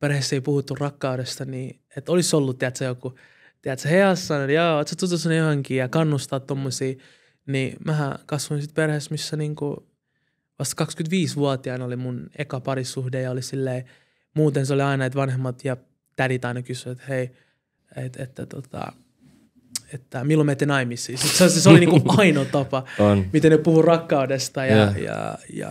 perheessä ei puhuttu rakkaudesta, niin että olisi ollut, tiiätkö, joku – tiedätkö, he sanoa, että joo, oot sä tutustunut johonkin ja kannustaa tommosia. Niin mähän kasvoin sitten perheessä, missä niinku vasta 25-vuotiaana oli mun eka parisuhde ja oli silleen, muuten se oli aina, että vanhemmat ja tädit aina kysyivät, että hei, et että tota, että milloin menette naimisiin. Se, se, se oli niinku ainoa tapa, On. miten ne puhuu rakkaudesta ja, yeah. ja, ja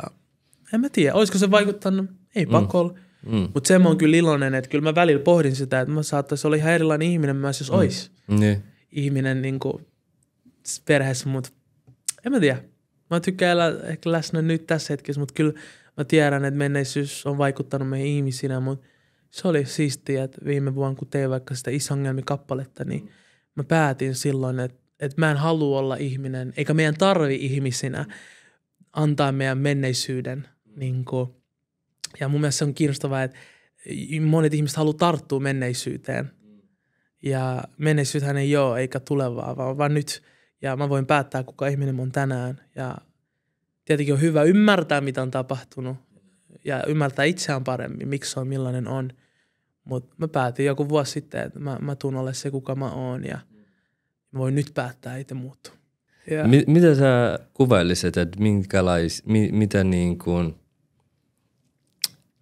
en mä tiedä, olisiko se vaikuttanut, ei pakko mm. olla. Mm. Mutta se on kyllä iloinen, että kyllä mä välillä pohdin sitä, että mä saattaisi olla ihan erilainen ihminen myös, jos mm. ois niin. ihminen niin kuin perheessä, mutta en mä tiedä. Mä tykkään elää ehkä läsnä nyt tässä hetkessä, mutta kyllä mä tiedän, että menneisyys on vaikuttanut meihin ihmisinä, mutta se oli siistiä, että viime vuonna kun tein vaikka sitä isongelmikappaletta, niin mä päätin silloin, että, että mä en halua olla ihminen, eikä meidän tarvi ihmisinä antaa meidän menneisyyden niin kuin, ja mun mielestä se on kiinnostavaa, että monet ihmiset haluaa tarttua menneisyyteen. Ja menneisyythän ei ole eikä tulevaa, vaan, vaan nyt. Ja mä voin päättää, kuka ihminen on tänään. Ja tietenkin on hyvä ymmärtää, mitä on tapahtunut. Ja ymmärtää itseään paremmin, miksi se on, millainen on. Mutta mä päätin joku vuosi sitten, että mä, mä tuun ole se, kuka mä oon. Ja voin nyt päättää itse muuttua. Yeah. M- mitä sä kuvailisit, että minkälais, mi- mitä niin kuin –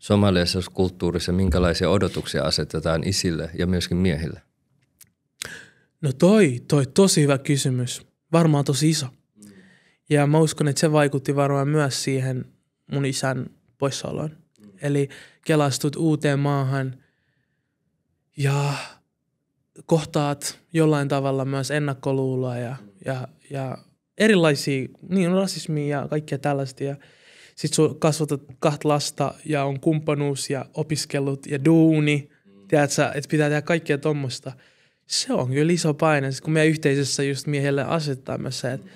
Somalaisessa kulttuurissa minkälaisia odotuksia asetetaan isille ja myöskin miehille? No toi, toi tosi hyvä kysymys. Varmaan tosi iso. Ja mä uskon, että se vaikutti varmaan myös siihen mun isän poissaoloon. Eli kelastut uuteen maahan ja kohtaat jollain tavalla myös ennakkoluuloa ja, ja, ja erilaisia, niin rasismia ja kaikkea tällaista. Ja, sit sun kasvatat kahta lasta ja on kumppanuus ja opiskelut ja duuni, mm. tiedätkö, että pitää tehdä kaikkea tuommoista. Se on kyllä iso paine, sit kun meidän yhteisössä just miehelle asettaa myös se, että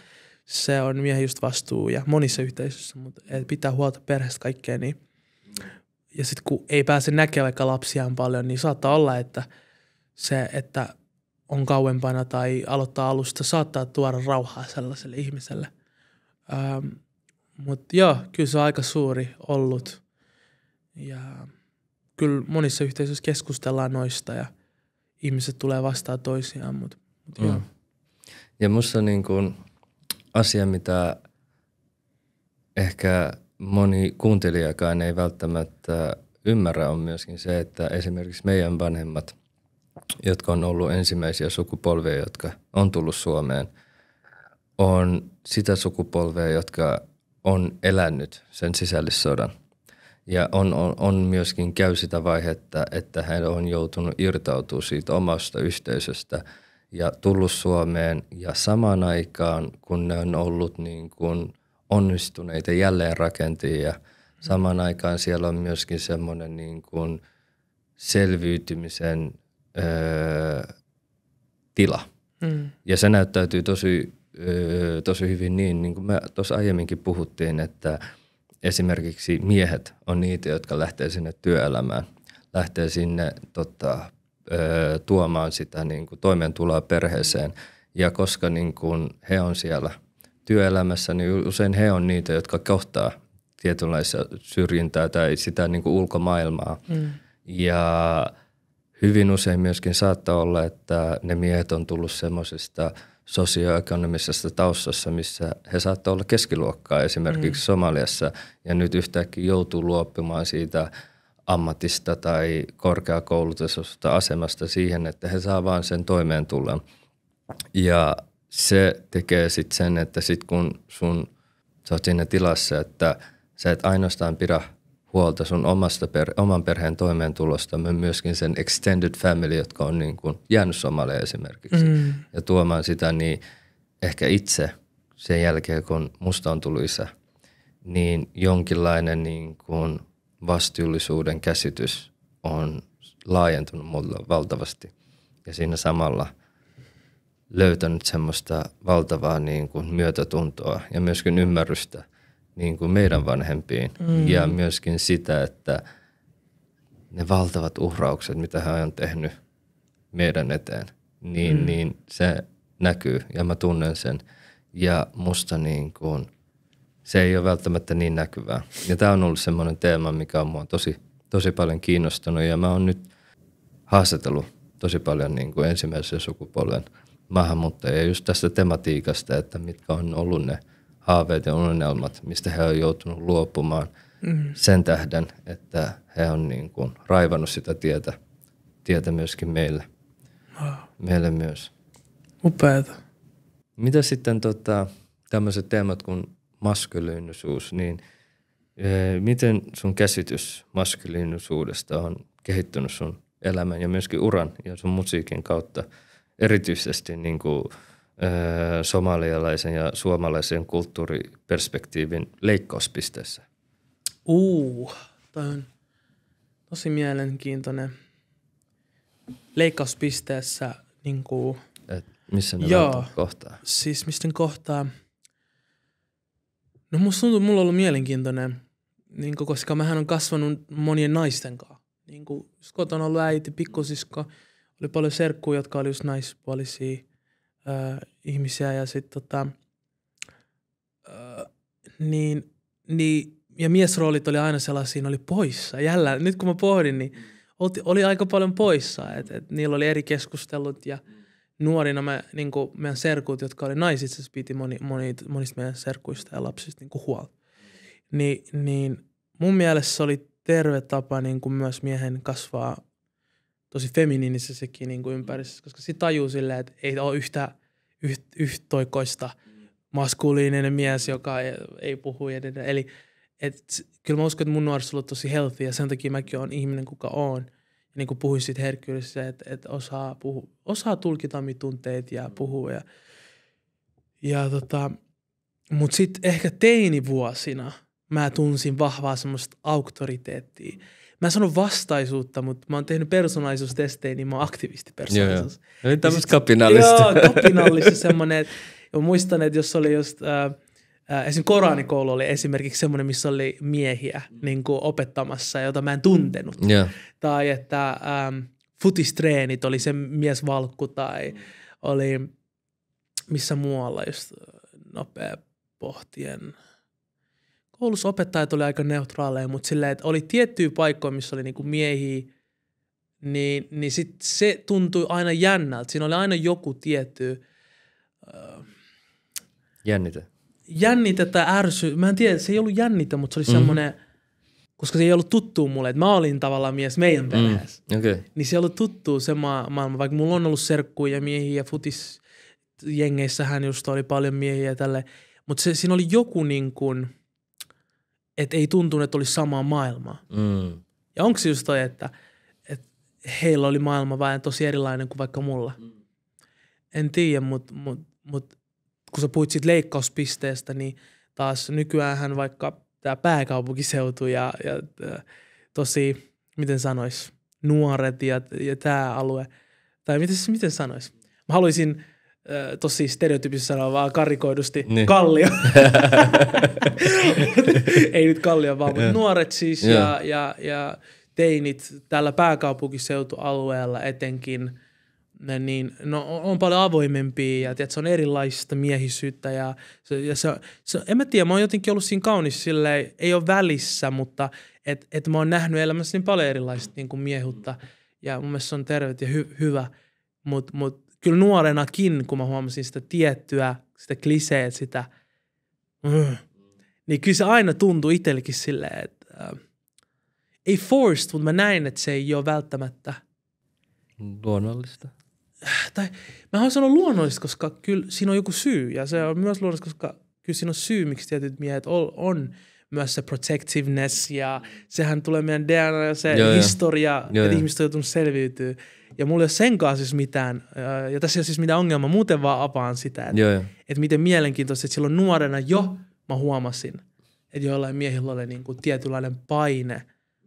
se on miehen just vastuu ja monissa yhteisöissä, mutta pitää huolta perheestä kaikkea, niin mm. ja sitten kun ei pääse näkemään vaikka lapsiaan paljon, niin saattaa olla, että se, että on kauempana tai aloittaa alusta, saattaa tuoda rauhaa sellaiselle ihmiselle. Ähm, mutta joo, kyllä se on aika suuri ollut. Ja kyllä monissa yhteisöissä keskustellaan noista ja ihmiset tulee vastaan toisiaan. Mut, mut mm. Joo. Ja musta niin kun asia, mitä ehkä moni kuuntelijakaan ei välttämättä ymmärrä, on myöskin se, että esimerkiksi meidän vanhemmat, jotka on ollut ensimmäisiä sukupolvia, jotka on tullut Suomeen, on sitä sukupolvea, jotka on elänyt sen sisällissodan. Ja on, on, on myöskin käy sitä vaihetta, että hän on joutunut irtautumaan siitä omasta yhteisöstä ja tullut Suomeen. Ja samaan aikaan, kun ne on ollut niin kuin onnistuneita jälleenrakentajia, samaan aikaan siellä on myöskin semmoinen niin kuin selviytymisen öö, tila. Mm. Ja se näyttäytyy tosi Öö, tosi hyvin niin, niin kuin me tuossa aiemminkin puhuttiin, että esimerkiksi miehet on niitä, jotka lähtee sinne työelämään, lähtee sinne tota, öö, tuomaan sitä niin kuin toimeentuloa perheeseen. Ja koska niin kuin he on siellä työelämässä, niin usein he on niitä, jotka kohtaa tietynlaista syrjintää tai sitä niin kuin ulkomaailmaa. Mm. Ja hyvin usein myöskin saattaa olla, että ne miehet on tullut semmoisista – sosioekonomisessa taustassa, missä he saattavat olla keskiluokkaa esimerkiksi mm. Somaliassa ja nyt yhtäkkiä joutuu luopumaan siitä ammatista tai korkeakoulutusta asemasta siihen, että he saavat vain sen toimeentulon. Ja se tekee sitten sen, että sit kun sun, sä oot siinä tilassa, että sä et ainoastaan pidä huolta sun omasta per, oman perheen toimeentulosta, mutta myöskin sen extended family, jotka on niin kuin jäänyt somalia esimerkiksi, mm. ja tuomaan sitä niin ehkä itse sen jälkeen, kun musta on tullut isä, niin jonkinlainen niin kuin vastuullisuuden käsitys on laajentunut mulle valtavasti. Ja siinä samalla löytänyt semmoista valtavaa niin kuin myötätuntoa ja myöskin ymmärrystä – niin kuin meidän vanhempiin mm. ja myöskin sitä, että ne valtavat uhraukset, mitä hän on tehnyt meidän eteen, niin, mm. niin se näkyy ja mä tunnen sen. Ja musta niin kuin, se ei ole välttämättä niin näkyvää. Ja tämä on ollut semmoinen teema, mikä on mua tosi, tosi paljon kiinnostanut ja mä oon nyt haastatellut tosi paljon niin kuin ensimmäisen sukupolven maahanmuuttajia just tästä tematiikasta, että mitkä on ollut ne – haaveet ja unelmat, mistä he on joutunut luopumaan mm. sen tähden, että he on niin kuin raivannut sitä tietä, tietä myöskin meille. Wow. Meille myös. Upeata. Mitä sitten tota, tämmöiset teemat kuin maskuliinisuus, niin e, miten sun käsitys maskuliinisuudesta on kehittynyt sun elämän ja myöskin uran ja sun musiikin kautta? Erityisesti niin kuin – somalialaisen ja suomalaisen kulttuuriperspektiivin leikkauspisteessä? Uu, tämä on tosi mielenkiintoinen. Leikkauspisteessä niin kuin, Et missä ne joo, kohtaa? Siis mistä kohtaa? No musta tuntuu, että mulla on ollut mielenkiintoinen, niin kuin, koska mähän on kasvanut monien naisten kanssa. Niin kuin, on ollut äiti, pikkusisko, oli paljon serkkuja, jotka oli just naispuolisia – ö, ihmisiä ja sit tota, ö, niin, niin, ja miesroolit oli aina sellaisia, ne oli poissa. Jällä, nyt kun mä pohdin, niin mm. oli, oli aika paljon poissa. Et, et niillä oli eri keskustelut ja mm. nuorina me, niin meidän serkut, jotka oli naiset, se piti moni, moni, monista meidän serkuista ja lapsista niin kuin huolta. Mm. Ni, niin mun mielestä se oli terve tapa niin myös miehen kasvaa tosi feminiinisessäkin niin kuin ympäristössä, koska sitten tajuu silleen, että ei ole yhtä yht, yhtoikoista maskuliininen mies, joka ei, ei puhu ja edelleen. Eli et, kyllä mä uskon, että mun nuoris on ollut tosi healthy ja sen takia mäkin olen ihminen, kuka on. Ja niin kuin puhuin siitä herkkyydessä, että, että osaa, puhu, osaa tulkita tunteet ja mm. puhua. Ja, ja tota, mutta sitten ehkä teinivuosina mä tunsin vahvaa semmoista auktoriteettia. Mm mä en sano vastaisuutta, mutta mä oon tehnyt persoonallisuustestejä, niin mä oon persoonallisuus. Joo, joo. Eli tämmöistä kapinallista. Joo, kapinallista semmoinen, että mä muistan, että jos oli just... Äh, äh Esimerkiksi Koranikoulu oli esimerkiksi semmoinen, missä oli miehiä mm. niin kuin opettamassa, jota mä en tuntenut. Yeah. Tai että ähm, futistreenit oli se miesvalkku tai mm. oli missä muualla just äh, nopea pohtien – koulussa opettajat oli aika neutraaleja, mutta silleen, että oli tiettyjä paikkoja, missä oli niinku miehiä, niin, niin sit se tuntui aina jännältä. Siinä oli aina joku tietty... Äh, jännite. Jännite tai ärsy. Mä en tiedä, se ei ollut jännite, mutta se oli mm-hmm. semmoinen, koska se ei ollut tuttuu mulle, että mä olin tavallaan mies meidän mm. perheessä. Mm. Okay. Niin se ei ollut tuttuu se ma- maailma, vaikka mulla on ollut serkkuja ja miehiä, futis jengeissähän just oli paljon miehiä ja tälle. Mutta siinä oli joku niin kuin, et ei tuntunut, että olisi samaa maailmaa. Mm. Ja onko se just toi, että, että heillä oli maailma vähän tosi erilainen kuin vaikka mulla? Mm. En tiedä, mutta mut, mut, kun sä puhuit siitä leikkauspisteestä, niin taas nykyään vaikka tämä pääkaupunkiseutu ja, ja tosi, miten sanois, nuoret ja, ja tämä alue, tai miten, miten sanois? Mä haluaisin – Äh, tosi siis stereotypisesti sanoa vaan karikoidusti niin. kallio. Ei nyt kallio vaan, mutta nuoret siis ja, ja, ja, ja teinit tällä pääkaupunkiseutualueella etenkin, niin, no, on paljon avoimempia ja tiedät, se on erilaista miehisyyttä. Ja, se, ja se, se, en mä tiedä, mä oon jotenkin ollut siinä kaunis silleen, ei ole välissä, mutta et, et mä oon nähnyt elämässä niin paljon erilaista niin kuin miehutta. Ja mun mielestä se on tervet ja hy, hyvä, mutta mut, kyllä nuorenakin, kun mä huomasin sitä tiettyä, sitä kliseet, sitä, mm, niin kyllä se aina tuntui itsellekin silleen, että äh, ei forced, mutta mä näin, että se ei ole välttämättä. Luonnollista. Tai mä haluan sanoa luonnollista, koska kyllä siinä on joku syy ja se on myös luonnollista, koska kyllä siinä on syy, miksi tietyt miehet on, on myös se protectiveness ja sehän tulee meidän DNA ja se joo, historia, joo, että joo. ihmiset on joutunut selviytyä. Ja mulla ei ole kanssa siis mitään, äh, ja tässä ei ole siis mitään ongelmaa, muuten vaan apaan sitä, että, että et miten mielenkiintoista, että silloin nuorena jo mä huomasin, että joillain miehillä oli niin kuin tietynlainen paine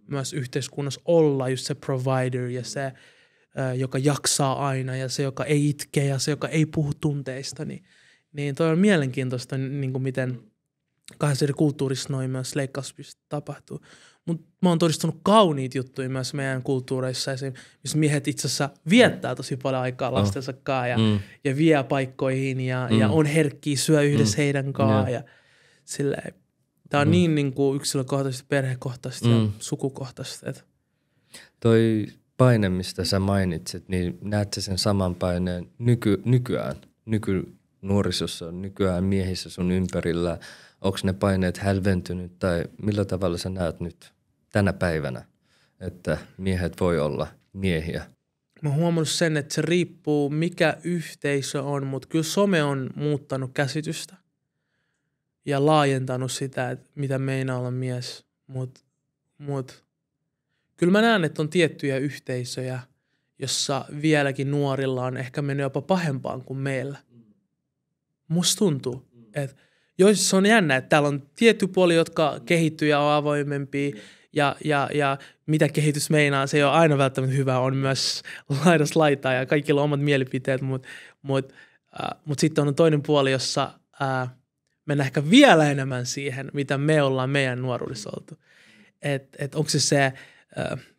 myös yhteiskunnassa olla just se provider ja se, äh, joka jaksaa aina ja se, joka ei itke ja se, joka ei puhu tunteista, niin, niin toi on mielenkiintoista, niin kuin miten – kahdessa eri kulttuurissa noin myös leikkauspista tapahtuu. Mutta mä oon todistanut kauniit juttuja myös meidän kulttuureissa, missä miehet itse asiassa viettää tosi paljon aikaa mm. lastensa kanssa ja, mm. ja vie paikkoihin ja, mm. ja on herkkiä, syö yhdessä mm. heidän kanssaan. Yeah. Ja silleen. Tää on mm. niin, niin kuin yksilökohtaisesti, perhekohtaisesti mm. ja sukukohtaisesti. Että. Toi paine, mistä sä mainitsit, niin näet sä sen saman paineen nyky, nykyään, nykynuorisossa, nykyään miehissä sun ympärillä – onko ne paineet hälventynyt tai millä tavalla sä näet nyt tänä päivänä, että miehet voi olla miehiä? Mä huomaan sen, että se riippuu mikä yhteisö on, mutta kyllä some on muuttanut käsitystä ja laajentanut sitä, että mitä meinaa olla mies. Mutta mut, kyllä mä näen, että on tiettyjä yhteisöjä, jossa vieläkin nuorilla on ehkä mennyt jopa pahempaan kuin meillä. Musta tuntuu, että joissa on jännä, että täällä on tietty puoli, jotka kehittyy ja on avoimempi ja, ja, ja mitä kehitys meinaa, se ei ole aina välttämättä hyvä, on myös laidas laitaa ja kaikilla on omat mielipiteet, mutta mut, äh, mut sitten on toinen puoli, jossa äh, mennään ehkä vielä enemmän siihen, mitä me ollaan meidän nuoruudessa oltu. Et, et onko se se äh,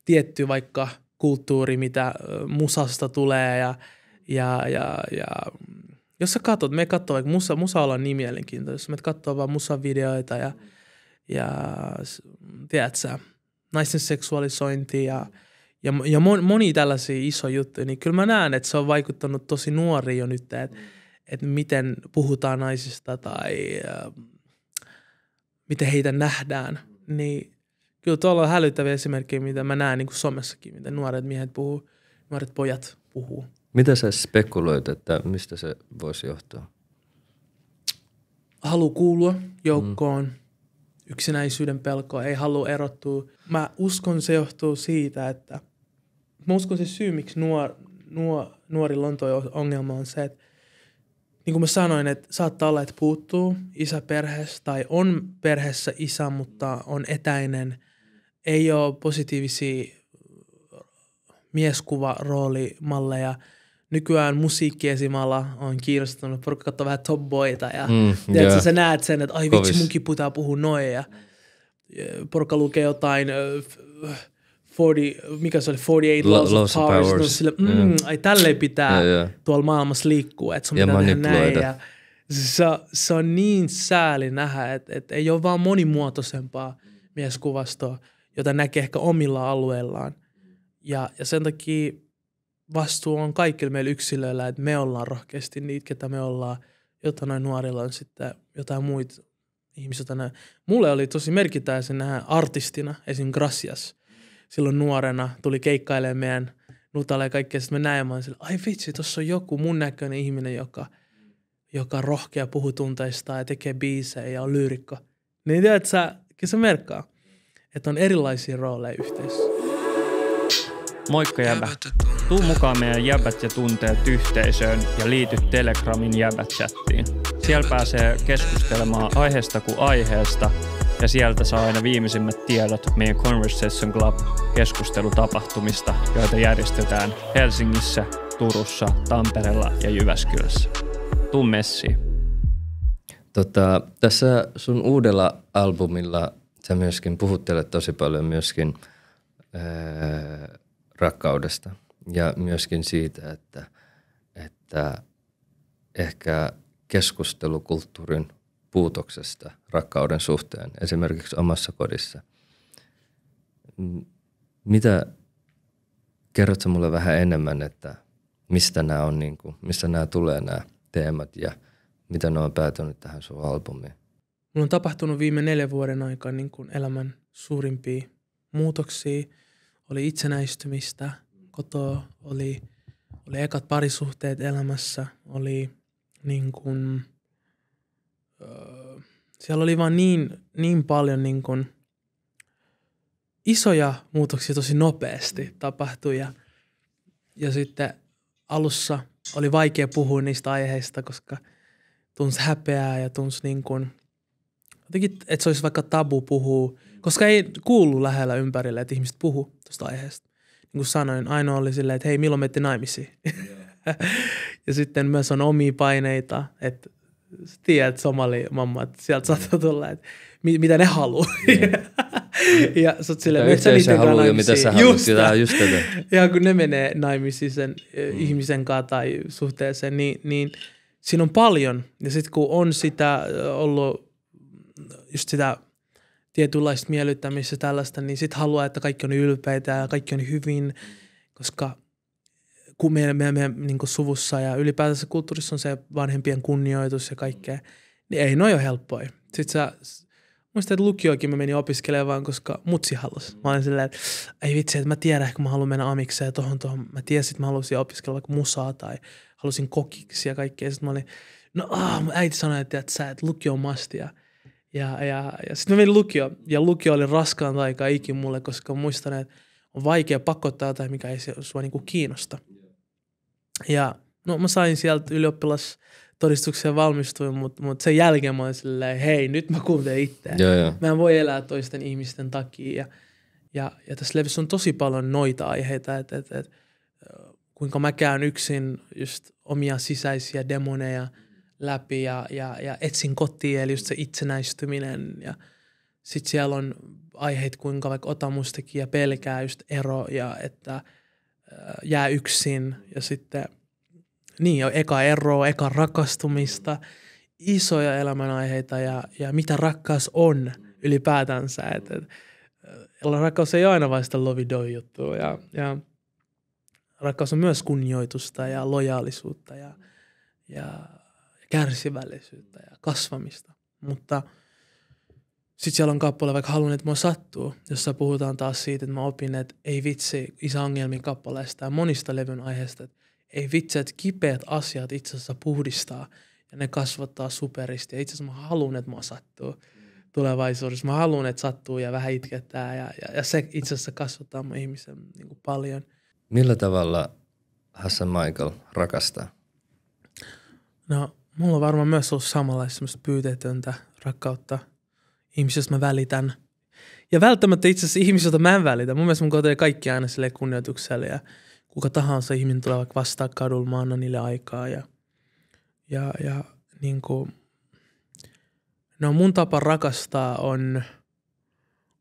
tietty vaikka kulttuuri, mitä äh, musasta tulee ja, ja, ja, ja jos sä katsot, me katsoo vaikka musa, musa on niin mielenkiintoista, jos me katsoo vaan videoita ja, ja tiedätkö, naisten seksuaalisointia ja, ja, ja moni, moni tällaisia iso juttuja, niin kyllä mä näen, että se on vaikuttanut tosi nuori jo nyt, että että miten puhutaan naisista tai äh, miten heitä nähdään, niin kyllä tuolla on hälyttäviä esimerkkejä, mitä mä näen niin kuin somessakin, miten nuoret miehet puhuu, nuoret pojat puhuu mitä sä spekuloit, että mistä se voisi johtua? Halu kuulua joukkoon, mm. yksinäisyyden pelko, ei halua erottua. Mä uskon se johtuu siitä, että mä uskon se syy, miksi nuor, nuor, nuori on ongelma on se, että niin kuin mä sanoin, että saattaa olla, että puuttuu isä perheessä tai on perheessä isä, mutta on etäinen. Ei ole positiivisia mieskuva roolimalleja – nykyään musiikkiesimalla on kiinnostunut, porukka katsoo vähän Top Boyta ja mm, tiedätkö, yeah. sä näet sen, että ai vitsi munkin pitää puhua noin ja porukka lukee jotain 40, mikä se oli, 48 Laws, Laws of Powers, powers. No, sille, mm, yeah. ai tälleen pitää yeah, yeah. tuolla maailmassa liikkua, että sun ja pitää tehdä näin ja se, se on niin sääli nähdä, että, että ei ole vaan monimuotoisempaa mieskuvastoa, jota näkee ehkä omilla alueillaan. Ja, ja sen takia vastuu on kaikilla meillä yksilöillä, että me ollaan rohkeasti niitä, ketä me ollaan, jotta noin nuorilla on sitten jotain muita ihmisiä. Mulle oli tosi merkittävä se nähdä artistina, esim. Gracias. Silloin nuorena tuli keikkailemaan meidän nutalle ja kaikkea. Sitten me näin, mä sillä, ai vitsi, tuossa on joku mun näköinen ihminen, joka, joka rohkea puhuu tunteista ja tekee biisejä ja on lyyrikko. Niin tiedät sä, se merkkaa, että on erilaisia rooleja yhteisössä. Moikka jäbä. Tuu mukaan meidän Jäbät ja tunteet yhteisöön ja liity Telegramin Jäbät-chattiin. Siellä pääsee keskustelemaan aiheesta kuin aiheesta ja sieltä saa aina viimeisimmät tiedot meidän Conversation Club keskustelutapahtumista, joita järjestetään Helsingissä, Turussa, Tampereella ja Jyväskylässä. Tuu messiin. Tota, tässä sun uudella albumilla sä myöskin puhuttelet tosi paljon myöskin ää, rakkaudesta – ja myöskin siitä, että, että ehkä keskustelukulttuurin puutoksesta rakkauden suhteen, esimerkiksi omassa kodissa. Mitä, kerrotko mulle vähän enemmän, että mistä nämä, on, niin kuin, mistä nämä tulee nämä teemat ja mitä ne on päätynyt tähän sun albumiin? Mulla on tapahtunut viime neljän vuoden aikaa niin elämän suurimpia muutoksia. Oli itsenäistymistä – kotoa, oli, oli ekat parisuhteet elämässä, oli niin kuin, ö, siellä oli vaan niin, niin paljon niin kuin, isoja muutoksia tosi nopeasti tapahtui ja, ja sitten alussa oli vaikea puhua niistä aiheista, koska tunsi häpeää ja tunsi niin kuin, jotenkin, että se olisi vaikka tabu puhua, koska ei kuulu lähellä ympärille, että ihmiset puhuu tuosta aiheesta niin kuin sanoin, ainoa oli silleen, että hei, milloin menette naimisiin? Yeah. ja sitten myös on omia paineita, että tiedät somali että sieltä niin. saattaa tulla, että mit, mitä ne haluaa. Niin. Yeah. ja sä oot silleen, mitä niiden haluaa ja mitä sä haluat, just tätä. Ja kun ne menee naimisiin sen mm. ihmisen kanssa tai suhteeseen, niin, niin siinä on paljon. Ja sitten kun on sitä ollut just sitä – tietynlaista miellyttämistä tällaista, niin sitten haluaa, että kaikki on ylpeitä ja kaikki on hyvin, koska kun meidän, meidän, meidän niin suvussa ja ylipäätänsä kulttuurissa on se vanhempien kunnioitus ja kaikkea, niin ei noin ole helppoa. Sitten sä, muistan, että lukioikin mä menin opiskelemaan, koska mutsi halusi. Mä olin silleen, että ei vitsi, että mä tiedän, ehkä mä haluan mennä amikseen tohon tohon. Mä tiesin, että mä halusin opiskella vaikka musaa tai halusin kokiksi ja kaikkea. Sitten mä olin, no aah, äiti sanoi, että, että sä et lukio mastia. Ja, ja, ja sitten mä menin lukio, ja lukio oli raskaan aika ikin mulle, koska muistan, että on vaikea pakottaa jotain, mikä ei sua niinku kiinnosta. Ja no mä sain sieltä ylioppilas todistukseen valmistuin, mutta mut sen jälkeen mä olin silleen, hei, nyt mä kuuntelen itseä. Mä en voi elää toisten ihmisten takia. Ja, ja, ja tässä levissä on tosi paljon noita aiheita, että et, et, kuinka mä käyn yksin just omia sisäisiä demoneja – läpi ja, ja, ja etsin kotiin, eli just se itsenäistyminen ja sitten siellä on aiheet, kuinka vaikka ja pelkää just ero ja että jää yksin ja sitten niin, eka ero eka rakastumista, isoja elämänaiheita ja, ja mitä rakkaus on ylipäätänsä. Että, et, rakkaus ei aina vain sitä lovidoi juttua ja, ja rakkaus on myös kunnioitusta ja lojaalisuutta ja, ja kärsivällisyyttä ja kasvamista. Mutta sitten siellä on kappale, vaikka haluan, että mua sattuu, jossa puhutaan taas siitä, että mä opin, että ei vitsi isä ongelmin kappaleista ja monista levyn aiheista, että ei vitsi, että kipeät asiat itse asiassa puhdistaa ja ne kasvattaa superisti. Ja itse asiassa mä haluan, että mua sattuu tulevaisuudessa. Mä haluan, että sattuu ja vähän itketään ja, ja, ja se itse asiassa kasvattaa mun ihmisen niin kuin paljon. Millä tavalla Hassan Michael rakastaa? No Mulla on varmaan myös ollut samanlaista semmoista pyytetöntä rakkautta. Ihmisistä mä välitän. Ja välttämättä itse asiassa ihmisiltä mä en välitä. Mun mielestä mun kohtelee kaikki aina sille kunnioitukselle ja kuka tahansa ihminen tulee vaikka vastaa kadulla, mä annan niille aikaa ja, ja, ja niin kuin, no mun tapa rakastaa on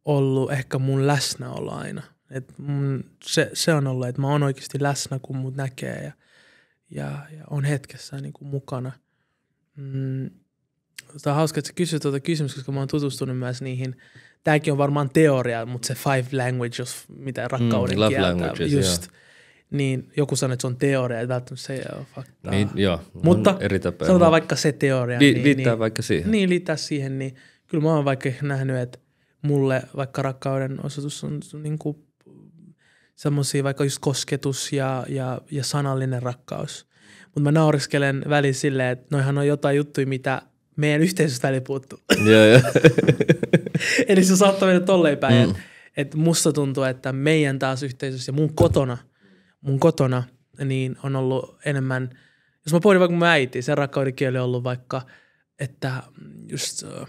ollut ehkä mun läsnäolo aina. Et mun, se, se, on ollut, että mä oon oikeasti läsnä, kun mut näkee ja, ja, ja on hetkessä niin kuin mukana – Mm, Tämä on hauska, että sä kysyt tuota kysymystä, koska mä oon tutustunut myös niihin. Tämäkin on varmaan teoria, mutta se five languages, mitä mm, rakkauden mm, love kieltä, languages, just, yeah. niin joku sanoi, että se on teoria, että välttämättä se ei ole faktaa. Niin, joo, mutta eri tapaa, sanotaan no. vaikka se teoria. Li- niin, liittää niin, vaikka siihen. Niin, liittää siihen, niin kyllä mä oon vaikka nähnyt, että mulle vaikka rakkauden osoitus on niin kuin semmoisia vaikka just kosketus ja, ja, ja sanallinen rakkaus mutta mä naureskelen väliin silleen, että noihan on jotain juttuja, mitä meidän yhteisöstä ei puuttu. Joo, joo. Eli se saattaa mennä tolleen päin, mm. että et musta tuntuu, että meidän taas yhteisössä ja mun kotona, mun kotona, niin on ollut enemmän, jos mä pohdin vaikka mun äiti, sen rakkauden kieli on ollut vaikka, että just, uh,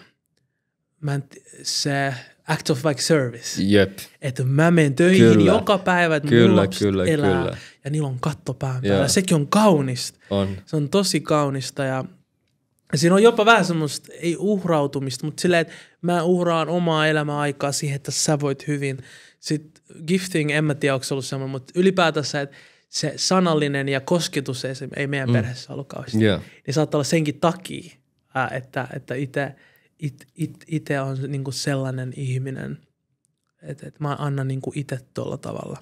mä en, se Act of Like Service. Jep. Että mä menen töihin niin kyllä. joka päivä, että kyllä, kyllä, elää kyllä. ja niillä on katto pään päällä. Yeah. Sekin on kaunista. On. Se on tosi kaunista ja siinä on jopa vähän semmoista, ei uhrautumista, mutta silleen, että mä uhraan omaa elämäaikaa siihen, että sä voit hyvin. Sitten gifting, en mä tiedä, onko se ollut semmoinen, mutta ylipäätänsä, että se sanallinen ja kosketus ei meidän mm. perheessä ollut kauheasti. Yeah. Niin saattaa olla senkin takia, että, että itse – it, it, on niin kuin sellainen ihminen, että, että mä annan niin kuin itse tuolla tavalla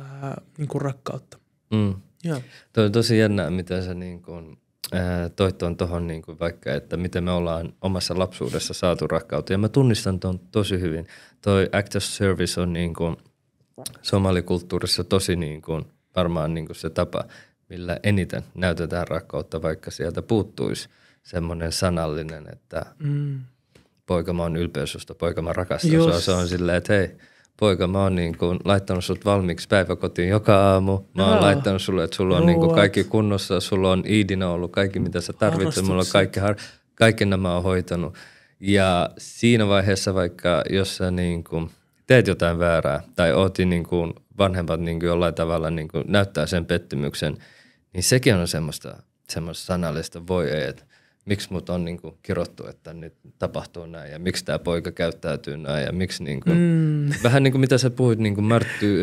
ää, niin kuin rakkautta. Mm. Joo. on tosi jännää, miten sä niin kuin, ää, toit tuon tuohon niin vaikka, että miten me ollaan omassa lapsuudessa saatu rakkautta. Ja mä tunnistan tuon tosi hyvin. Toi act of service on niin kuin, somalikulttuurissa tosi niin kuin, varmaan niin kuin se tapa, millä eniten näytetään rakkautta, vaikka sieltä puuttuisi – semmoinen sanallinen, että mm. poika mä oon ylpeys susta, poika mä rakastan Just. sua. Se on silleen, että hei, poika, mä oon niin kuin laittanut sut valmiiksi päiväkotiin joka aamu. Mä oon oh. laittanut sulle, että sulla on niin kuin kaikki kunnossa, sulla on iidina ollut kaikki, mitä sä tarvitset. Mulla on kaikki, har- kaikki nämä on hoitanut. Ja siinä vaiheessa vaikka, jos sä niin kuin teet jotain väärää tai oot niin kuin vanhemmat niin kuin jollain tavalla niin kuin näyttää sen pettymyksen, niin sekin on semmoista, semmoista sanallista voi että miksi mut on niin kuin kirottu, että nyt tapahtuu näin ja miksi tämä poika käyttäytyy näin ja miksi niin kuin, mm. vähän niin kuin mitä sä puhuit niin kuin märtty,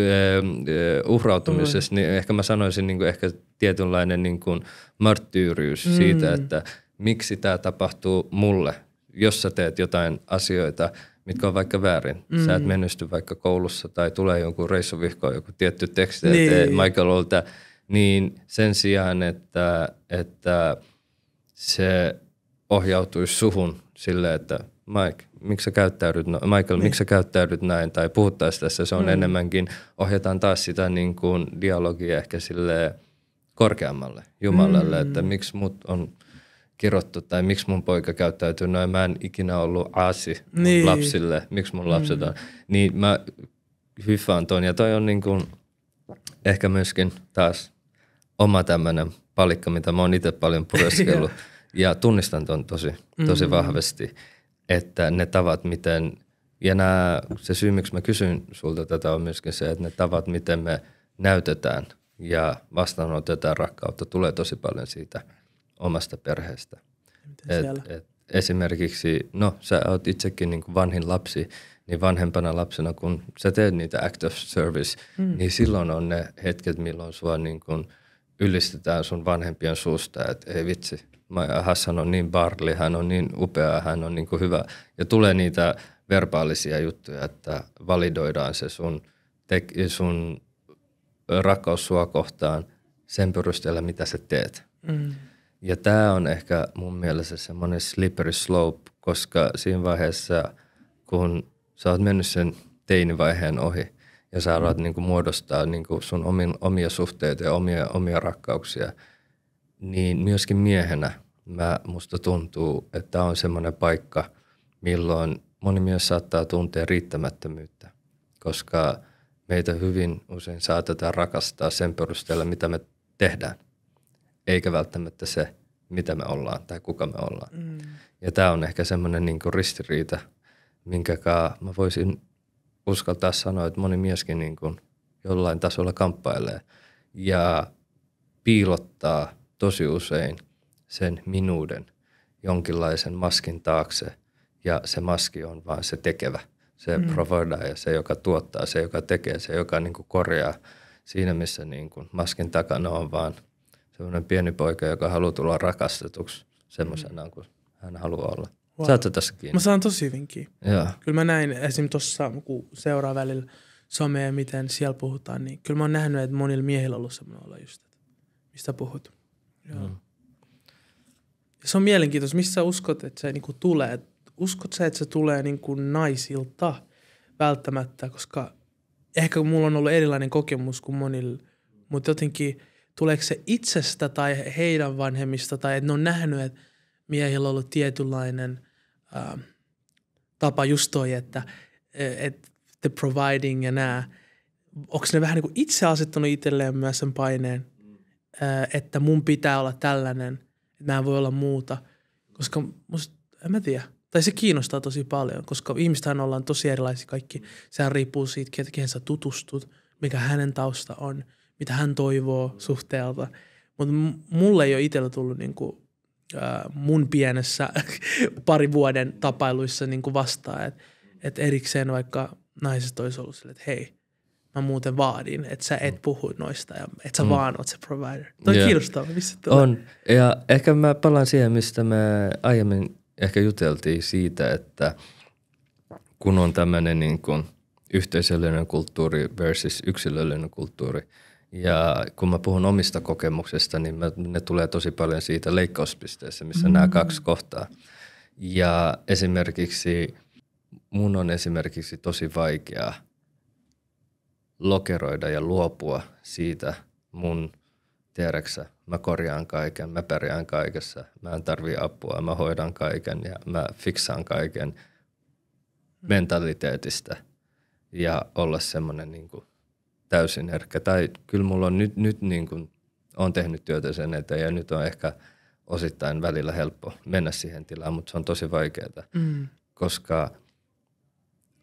uh, uhrautumisessa, mm. niin ehkä mä sanoisin niin kuin ehkä tietynlainen niin kuin marttyyryys mm. siitä, että miksi tämä tapahtuu mulle, jos sä teet jotain asioita, mitkä on vaikka väärin. Mm. Sä et mm. menesty vaikka koulussa tai tulee jonkun reissuvihkoon joku tietty teksti, niin. että Michael Olta, niin sen sijaan, että, että – se ohjautuisi suhun silleen, että Mike, miksi sä käyttäydyt, no, Michael, niin. miksi sä käyttäydyt näin, tai puhuttaisiin tässä, se on mm. enemmänkin, ohjataan taas sitä niin kuin dialogia ehkä sille korkeammalle Jumalalle, mm. että miksi mut on kirottu tai miksi mun poika käyttäytyy noin, mä en ikinä ollut aasi niin. lapsille, miksi mun lapset mm. on. Niin mä hyffaan ton ja toi on niin kuin ehkä myöskin taas oma tämmöinen palikka, mitä mä oon itse paljon pureskellut. ja tunnistan ton tosi, tosi mm-hmm. vahvasti, että ne tavat, miten, ja nämä, se syy, miksi mä kysyn sulta tätä on myöskin se, että ne tavat, miten me näytetään ja vastaanotetaan rakkautta, tulee tosi paljon siitä omasta perheestä. Et, et, esimerkiksi, no sä oot itsekin niin kuin vanhin lapsi, niin vanhempana lapsena, kun sä teet niitä act of service, mm. niin silloin on ne hetket, milloin sua niin kuin – ylistetään sun vanhempien suusta, että ei vitsi, Hassan on niin barli, hän on niin upea, hän on niin kuin hyvä. Ja tulee niitä verbaalisia juttuja, että validoidaan se sun, te, sun rakkaus sua kohtaan sen perusteella, mitä sä teet. Mm. Ja tämä on ehkä mun mielestä semmoinen slippery slope, koska siinä vaiheessa, kun sä oot mennyt sen teinivaiheen ohi, ja sä alat mm. niin kuin muodostaa niin kuin sun omin, omia suhteita ja omia, omia rakkauksia, niin myöskin miehenä mä, musta tuntuu, että on semmoinen paikka, milloin moni mies saattaa tuntea riittämättömyyttä, koska meitä hyvin usein saatetaan rakastaa sen perusteella, mitä me tehdään, eikä välttämättä se, mitä me ollaan tai kuka me ollaan. Mm. Ja tämä on ehkä semmoinen niin ristiriita, minkäkaan mä voisin uskaltaa sanoa, että moni mieskin niin kuin jollain tasolla kamppailee ja piilottaa tosi usein sen minuuden jonkinlaisen maskin taakse ja se maski on vaan se tekevä, se mm. provider ja se, joka tuottaa, se, joka tekee, se, joka niin kuin korjaa siinä, missä niin kuin maskin takana on vaan sellainen pieni poika, joka haluaa tulla rakastetuksi semmoisena kuin hän haluaa olla. Wow. Sä oot tässä kiinni. Mä saan tosi hyvin kiinni. Joo. Kyllä mä näin esim. tuossa, kun seuraa välillä somea miten siellä puhutaan, niin kyllä mä oon nähnyt, että monilla miehillä on ollut semmoinen olla just, että mistä puhut. Joo. Mm. Ja se on mielenkiintoista. Missä sä uskot, että se niinku tulee? Uskot sä, että se tulee niinku naisilta välttämättä, koska ehkä mulla on ollut erilainen kokemus kuin monilla, mutta jotenkin tuleeko se itsestä tai heidän vanhemmista tai että ne on nähnyt, että miehillä on ollut tietynlainen – Ähm, tapa just toi, että et the providing ja nämä, onko ne vähän niin kuin itse asettanut itselleen myös sen paineen, äh, että mun pitää olla tällainen, että mä en voi olla muuta, koska musta, en mä tiedä, tai se kiinnostaa tosi paljon, koska ihmistähän ollaan tosi erilaisia kaikki. Sehän riippuu siitä, kehen sä tutustut, mikä hänen tausta on, mitä hän toivoo suhteelta. Mutta mulle ei ole itsellä tullut kuin niinku mun pienessä pari vuoden tapailuissa niin kuin vastaan, että et erikseen vaikka naiset olisi ollut sille, että hei, mä muuten vaadin, että sä et mm. puhu noista ja että sä mm. vaan oot se provider. Toi yeah. kiinnostava, missä tulee. On, ja ehkä mä palaan siihen, mistä me aiemmin ehkä juteltiin siitä, että kun on tämmöinen niin kuin yhteisöllinen kulttuuri versus yksilöllinen kulttuuri – ja kun mä puhun omista kokemuksista, niin mä, ne tulee tosi paljon siitä leikkauspisteessä, missä mm-hmm. nämä kaksi kohtaa. Ja esimerkiksi mun on esimerkiksi tosi vaikeaa lokeroida ja luopua siitä mun, tiedäksä, mä korjaan kaiken, mä pärjään kaikessa, mä en tarvii apua, mä hoidan kaiken ja mä fiksaan kaiken mm. mentaliteetistä ja olla semmoinen niin kuin täysin herkkä. Tai kyllä mulla on nyt, nyt niin kuin, on tehnyt työtä sen eteen ja nyt on ehkä osittain välillä helppo mennä siihen tilaan, mutta se on tosi vaikeaa, mm. koska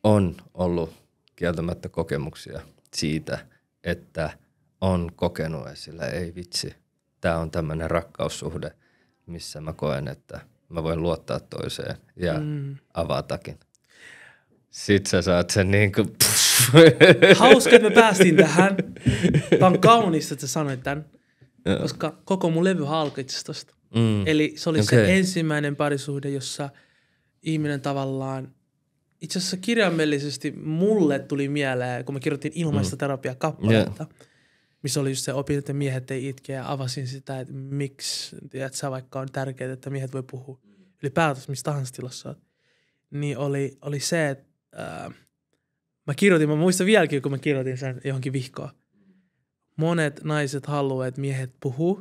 on ollut kieltämättä kokemuksia siitä, että on kokenut esillä, ei vitsi, tämä on tämmöinen rakkaussuhde, missä mä koen, että mä voin luottaa toiseen ja mm. avatakin. Sit sä saat sen niinku... Hauska, että me päästiin tähän. Tämä on kaunista, että sä sanoit tämän. Joo. Koska koko mun levy halkitsi tosta. Mm. Eli se oli okay. se ensimmäinen parisuhde, jossa ihminen tavallaan itse asiassa kirjaimellisesti mulle tuli mieleen, kun me kirjoitin mm. ilmaista mm. terapiaa kappaletta, yeah. missä oli just se opin, että miehet ei itke ja avasin sitä, että miksi, se vaikka on tärkeää, että miehet voi puhua ylipäätänsä missä tahansa tilassa on. Niin oli, oli se, että ää, mä kirjoitin, mä muistan vieläkin, kun mä kirjoitin sen johonkin vihkoon. Monet naiset haluaa, että miehet puhuu,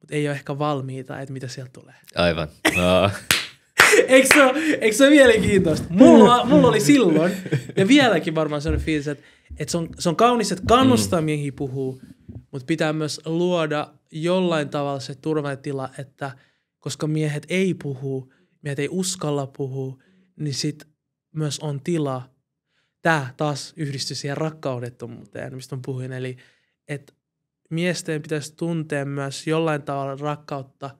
mutta ei ole ehkä valmiita, että mitä sieltä tulee. Aivan. No. eikö, se, ole, eikö se ole mielenkiintoista? Mulla, mulla oli silloin, ja vieläkin varmaan sellainen fiilis, että, että se, on, se on kaunis, että kannustaa mm. miehiä puhuu, mutta pitää myös luoda jollain tavalla se turvatila, että koska miehet ei puhu, miehet ei uskalla puhua, niin sitten myös on tila. Tämä taas yhdistyy siihen rakkaudettomuuteen, mistä on puhuin. Eli että miesten pitäisi tuntea myös jollain tavalla rakkautta.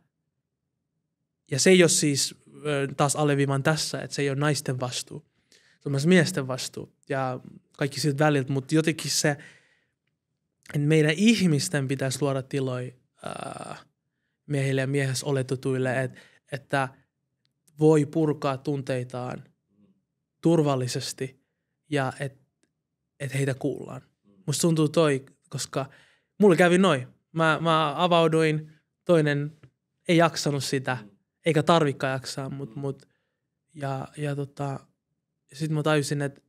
Ja se ei ole siis taas alleviivan tässä, että se ei ole naisten vastuu. Se on myös miesten vastuu ja kaikki siitä väliltä, mutta jotenkin se, että meidän ihmisten pitäisi luoda tiloja miehille ja miehes oletetuille, että, että voi purkaa tunteitaan turvallisesti ja että et heitä kuullaan. Musta tuntuu toi, koska mulle kävi noin. Mä, mä avauduin, toinen ei jaksanut sitä, eikä tarvikka jaksaa, mut, mut ja, ja tota, sitten mä tajusin, että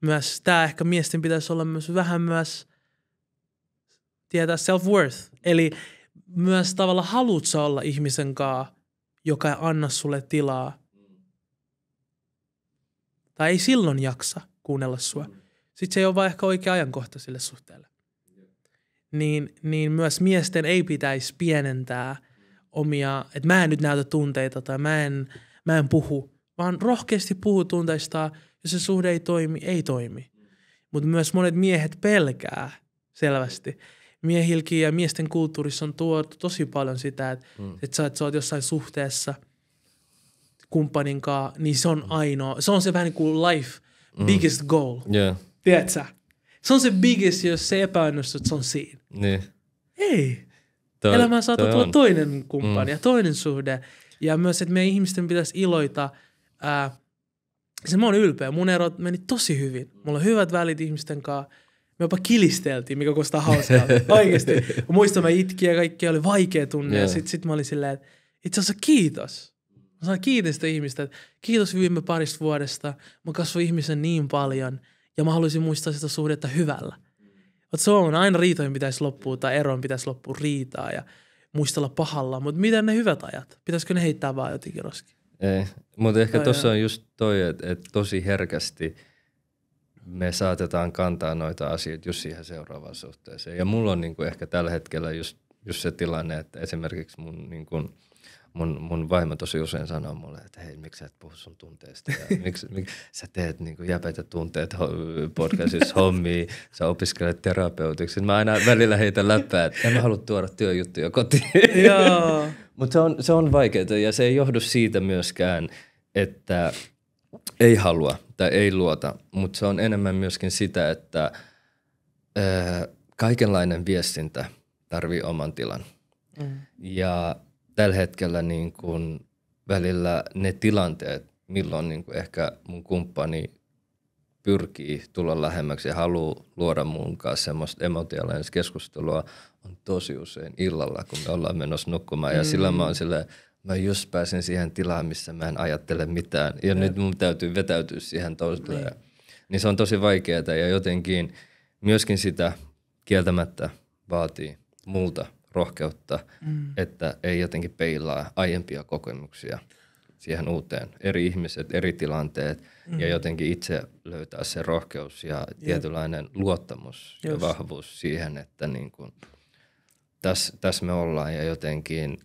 myös tämä ehkä miesten pitäisi olla myös vähän myös tietää self-worth. Eli myös tavalla haluutsa olla ihmisen kanssa, joka ei anna sulle tilaa tai ei silloin jaksa kuunnella sua. Sitten se ei ole vaan ehkä oikea ajankohta sille suhteelle. Niin, niin myös miesten ei pitäisi pienentää omia, että mä en nyt näytä tunteita tai mä en, mä en puhu, vaan rohkeasti puhu tunteista, jos se suhde ei toimi, ei toimi. Mutta myös monet miehet pelkää selvästi. miehilki ja miesten kulttuurissa on tuotu tosi paljon sitä, että mm. et sä, et sä oot jossain suhteessa – kumppanin kanssa, niin se on mm. ainoa. Se on se vähän niin kuin life mm. biggest goal. Yeah. Tiedätkö? Se on se biggest, jos se epäonnistut, se on siinä. Niin. Ei. Toi, Elämään saattaa toi tulla toinen kumppani mm. ja toinen suhde. Ja myös, että meidän ihmisten pitäisi iloita. Ää, se mä oon ylpeä. Mun erot meni tosi hyvin. Mulla on hyvät välit ihmisten kanssa. Me jopa kilisteltiin, mikä kostaa hauskaa. Oikeasti. Muistan, mä itkin ja kaikki oli vaikea tunne. Yeah. Ja sit, sit mä olin silleen, että itse asiassa kiitos Mä saan kiitin sitä ihmistä, että kiitos viime parista vuodesta. Mä kasvoin ihmisen niin paljon ja mä haluaisin muistaa sitä suhdetta hyvällä. Mutta se on, aina riitojen pitäisi loppua tai eron pitäisi loppua riitaa ja muistella pahalla. Mutta miten ne hyvät ajat? Pitäisikö ne heittää vaan jotenkin roskiin? Ei, mutta ehkä tuossa on just toi, että et tosi herkästi me saatetaan kantaa noita asioita just siihen seuraavaan suhteeseen. Ja mulla on niinku ehkä tällä hetkellä just, just se tilanne, että esimerkiksi mun niinku, – mun, mun vaimo tosi usein sanoo mulle, että hei, miksi sä et puhu sun tunteista? Ja miksi, miksi sä teet niin jäpeitä tunteita tunteet podcastissa hommia, sä opiskelet terapeutiksi. Mä aina välillä heitä läppää, että en mä halua tuoda työjuttuja kotiin. Mutta se on, se on vaikeaa ja se ei johdu siitä myöskään, että ei halua tai ei luota, mutta se on enemmän myöskin sitä, että äh, kaikenlainen viestintä tarvii oman tilan. Mm. Ja tällä hetkellä niin kuin välillä ne tilanteet, milloin niin kuin ehkä mun kumppani pyrkii tulla lähemmäksi ja haluaa luoda mun kanssa semmoista emotionaalista keskustelua, on tosi usein illalla, kun me ollaan menossa nukkumaan. Mm. Ja sillä mä oon silleen, mä just pääsen siihen tilaan, missä mä en ajattele mitään. Ja Jep. nyt mun täytyy vetäytyä siihen toiselle. Niin. niin se on tosi vaikeaa ja jotenkin myöskin sitä kieltämättä vaatii multa rohkeutta, mm. että ei jotenkin peilaa aiempia kokemuksia siihen uuteen. Eri ihmiset, eri tilanteet mm. ja jotenkin itse löytää se rohkeus ja Jep. tietynlainen luottamus Just. ja vahvuus siihen, että niin kuin, tässä tässä me ollaan ja jotenkin